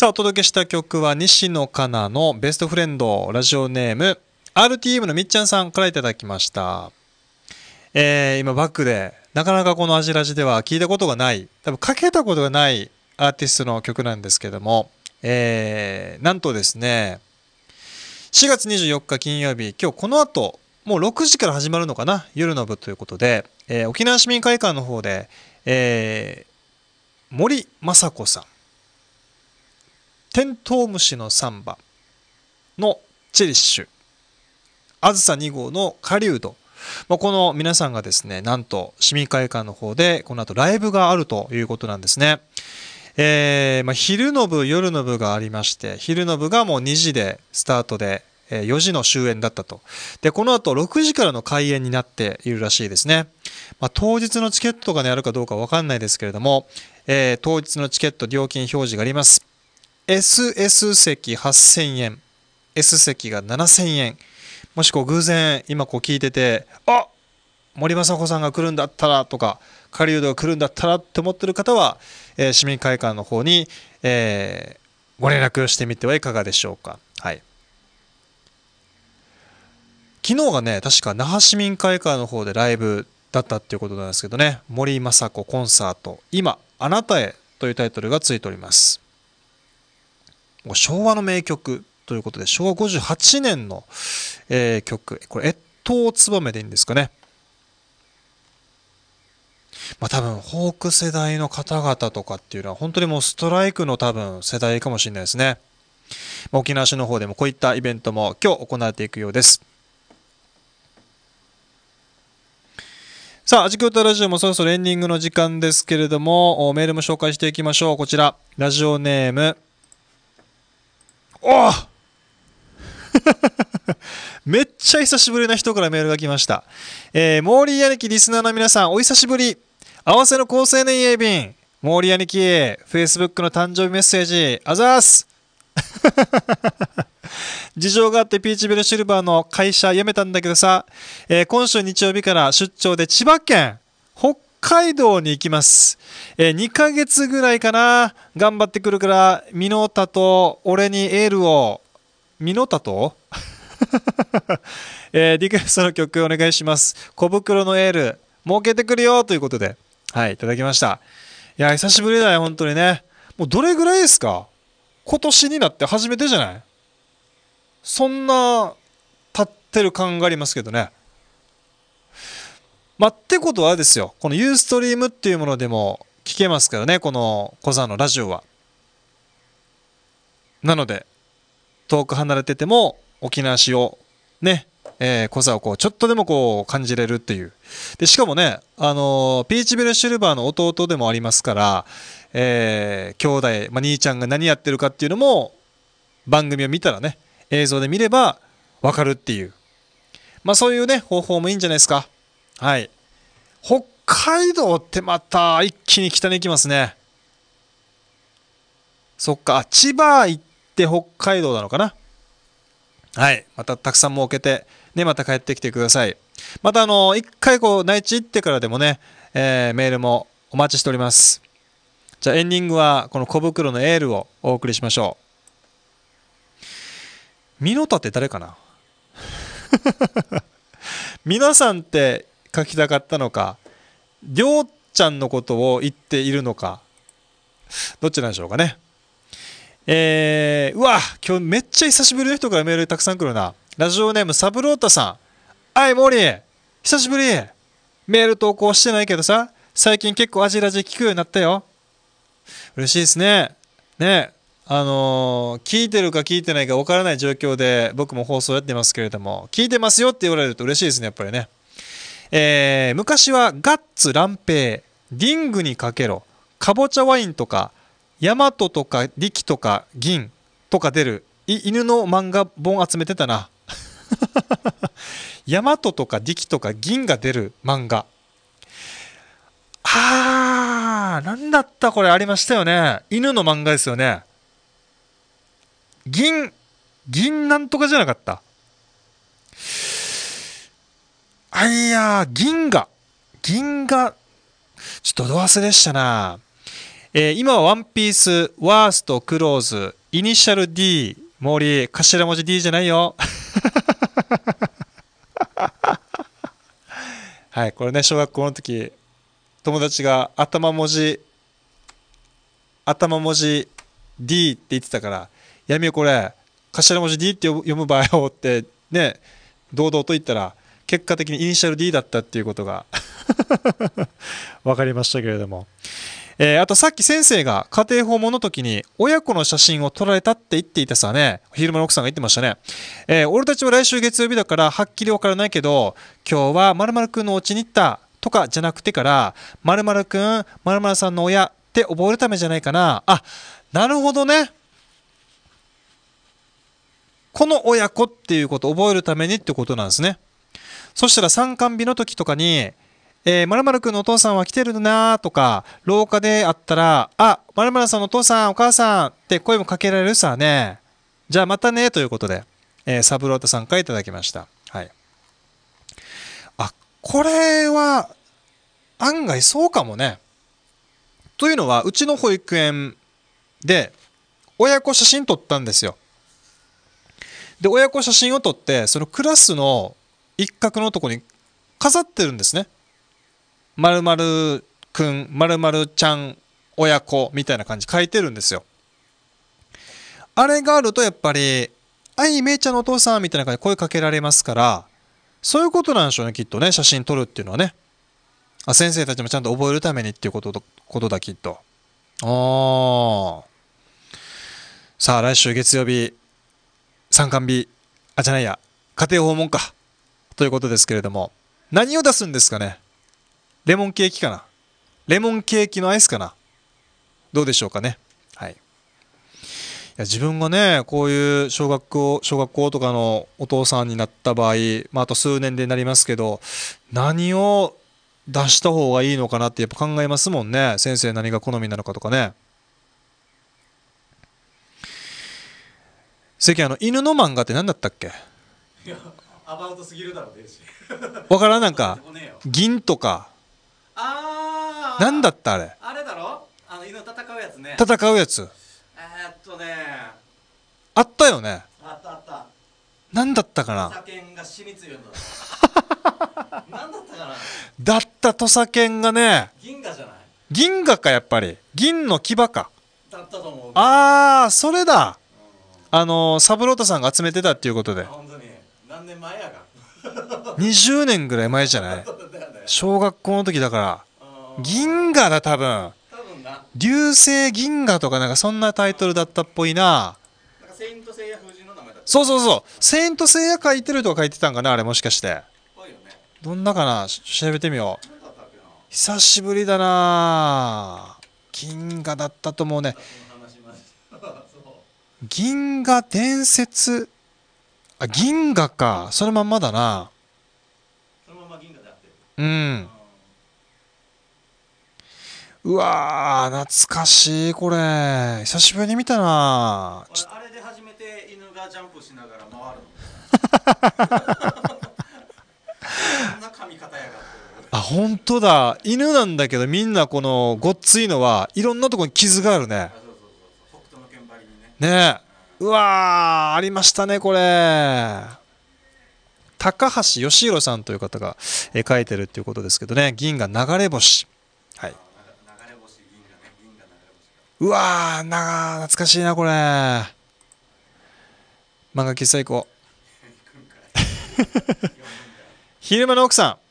さあ、お届けした曲は西野カナのベストフレンド、ラジオネーム、RTM のみっちゃんさんからいただきました。えー、今バックで、なかなかこのアジラジでは聞いたことがない、多分かけたことがないアーティストの曲なんですけども、えー、なんとですね、4月24日金曜日、今日この後、もう6時から始まるのかな、夜の部ということで、えー、沖縄市民会館の方で、えー、森雅子さん、テントウムシのサンバのチェリッシュ、あずさ2号の狩人、まあ、この皆さんがですね、なんと市民会館の方でこの後ライブがあるということなんですね。えー、まあ、昼の部、夜の部がありまして、昼の部がもう2時でスタートで、え4時の終演だったと。で、この後6時からの開演になっているらしいですね。まあ、当日のチケットがね、あるかどうかわかんないですけれども、えー、当日のチケット料金表示があります。SS 席8000円、S 席が7000円。もしこう偶然今こう聞いてて、あ森雅子さんが来るんだったらとか、狩人が来るんだったらって思ってる方は、えー、市民会館の方に、えー、ご連絡してみてはいかがでしょうか。はい。昨日がね、確か那覇市民会館の方でライブだったっていうことなんですけどね、森雅子コンサート、今、あなたへというタイトルがついております。昭和の名曲ということで、昭和58年の、えー、曲、これ、越冬つめ」でいいんですかね。まあ、多分、ホーク世代の方々とかっていうのは、本当にもうストライクの多分世代かもしれないですね。沖縄市の方でもこういったイベントも今日行われていくようです。さあ、味京都ラジオもそろそろエンディングの時間ですけれども、メールも紹介していきましょう。こちら、ラジオネーム、お めっちゃ久しぶりな人からメールが来ました。えー、モーリーヤニキリスナーの皆さん、お久しぶり。合わせの厚生年鋭便。モーリーヤニキ、Facebook の誕生日メッセージ、あざーす 事情があってピーチベルシルバーの会社辞めたんだけどさ、えー、今週日曜日から出張で千葉県、北海道に行きます。えー、2ヶ月ぐらいかな。頑張ってくるから、ミノタと俺にエールを。ミノタと えー、リクエストの曲お願いします。小袋のエール、儲けてくるよということで、はい、いただきました。いや、久しぶりだよ、本当にね。もうどれぐらいですか今年になって初めてじゃないそんな、立ってる感がありますけどね。まあ、ってことはですよ、このユーストリームっていうものでも聞けますからね、このコザのラジオは。なので、遠く離れてても沖縄市をね、えー、コザをこう、ちょっとでもこう、感じれるっていう。で、しかもね、あのー、ピーチビルシルバーの弟でもありますから、えー、兄弟、まあ、兄ちゃんが何やってるかっていうのも、番組を見たらね、映像で見ればわかるっていう。まあ、そういうね、方法もいいんじゃないですか。はい。北海道ってまた一気に北に行きますね。そっか、千葉行って北海道なのかな。はい。またたくさん設けて、ね、また帰ってきてください。またあの、一回こう、内地行ってからでもね、えー、メールもお待ちしております。じゃあエンディングはこの小袋のエールをお送りしましょう。ミノタって誰かな皆さんって書きたかったのかりょうちゃんのことを言っているのかどっちなんでしょうかねえー、うわ今日めっちゃ久しぶりの人からメールたくさん来るなラジオネームサブロータさんはいモリー久しぶりメール投稿してないけどさ最近結構アジラジ聞くようになったよ嬉しいですねねあのー、聞いてるか聞いてないか分からない状況で僕も放送やってますけれども聞いてますよって言われると嬉しいですねやっぱりねえー、昔はガッツ乱平リングにかけろかぼちゃワインとかヤマトとか力とか銀とか出る犬の漫画本集めてたな ヤマトとか力とか銀が出る漫画あー何だったこれありましたよね犬の漫画ですよね銀銀なんとかじゃなかったあいや銀河。銀河、ちょっとど忘れしたな。えー、今はワンピース、ワースト、クローズ、イニシャル D、森、頭文字 D じゃないよ。はい、これね、小学校の時、友達が頭文字、頭文字 D って言ってたから、やめよこれ、頭文字 D って読む場合をって、ね、堂々と言ったら、結果的にイニシャル D だったっていうことが分 かりましたけれども、えー、あとさっき先生が家庭訪問の時に親子の写真を撮られたって言っていたさね昼間の奥さんが言ってましたね、えー、俺たちは来週月曜日だからはっきり分からないけど今日はまるくんのお家に行ったとかじゃなくてからまるくんまるさんの親って覚えるためじゃないかなあなるほどねこの親子っていうことを覚えるためにってことなんですね。そしたら参観日の時とかに、えー、〇〇くんのお父さんは来てるなとか、廊下で会ったら、あ、〇〇さんのお父さん、お母さんって声もかけられるさね。じゃあまたね、ということで、えー、サブロータさんからいただきました。はい。あ、これは、案外そうかもね。というのは、うちの保育園で、親子写真撮ったんですよ。で、親子写真を撮って、そのクラスの一角のとこに飾ってるんですね。まるまるくん、まるまるちゃん、親子みたいな感じ書いてるんですよ。あれがあるとやっぱり、あい、めいちゃんのお父さんみたいな感じで声かけられますから、そういうことなんでしょうね、きっとね、写真撮るっていうのはね。あ先生たちもちゃんと覚えるためにっていうことことだ、きっと。ああ。さあ、来週月曜日、参観日、あ、じゃないや、家庭訪問か。ということですけれども、何を出すんですかねレモンケーキかなレモンケーキのアイスかなどうでしょうかねはい。いや自分がね、こういう小学校、小学校とかのお父さんになった場合、まあ、あと数年でなりますけど、何を出した方がいいのかなってやっぱ考えますもんね。先生何が好みなのかとかね。最近あの、犬の漫画って何だったっけアバウトすぎるだろうし分からんなんか銀とかああなんだったあれあれだろあの犬戦うやつね戦うやつえー、っとねあったよねあったあった何だったかな土佐犬が死に強いんだ何 だったかなだった土佐犬がね銀河じゃない銀河かやっぱり銀の牙かだったと思うああそれだ、うん、あの三郎太さんが集めてたっていうことで、うん前やが20年ぐらい前じゃない、小学校の時だから銀河だ多分流星銀河とかなんかそんなタイトルだったっぽいなそうそうそうセイントセイヤ書いてるとか書いてたんかなあれもしかして、どんなかな調べてみよう久しぶりだな銀河だったと思うね 銀河伝説あ銀河かそのまんまだなそのまま銀河でってるうんうわー懐かしいこれ久しぶりに見たなあれで初めて犬がジャンプしながら回るの んな髪型やがってあ本当だ犬なんだけどみんなこのごっついのはいろんなとこに傷があるねねえうわー、ありましたね、これ。高橋義弘さんという方が、え書いてるっていうことですけどね、銀が流れ星。はい。うわー、な懐かしいな、これ。漫画喫茶行こう。昼間の奥さん。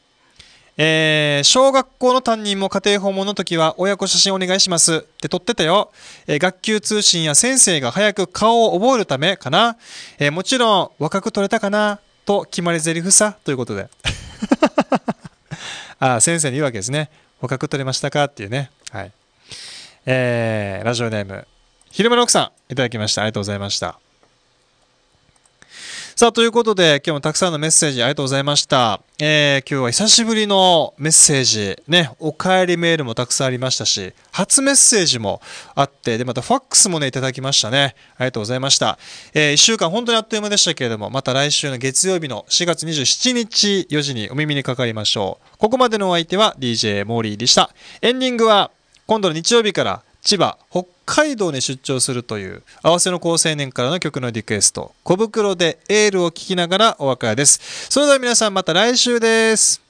えー、小学校の担任も家庭訪問の時は親子写真お願いしますって撮ってたよ。えー、学級通信や先生が早く顔を覚えるためかな。えー、もちろん若く撮れたかなと決まり台詞さということで。あ先生に言うわけですね。若く撮れましたかっていうね。はい。えー、ラジオネーム、昼間の奥さんいただきました。ありがとうございました。さあ、ということで、今日もたくさんのメッセージありがとうございました。えー、今日は久しぶりのメッセージ、ね、お帰りメールもたくさんありましたし、初メッセージもあって、で、またファックスもね、いただきましたね。ありがとうございました。えー、1週間本当にあっという間でしたけれども、また来週の月曜日の4月27日4時にお耳にかかりましょう。ここまでのお相手は DJ モーリーでした。エンディングは、今度の日曜日から千葉、北海道に出張するという合わせの好青年からの曲のリクエスト小袋でエールを聴きながらお別れですそれでは皆さんまた来週です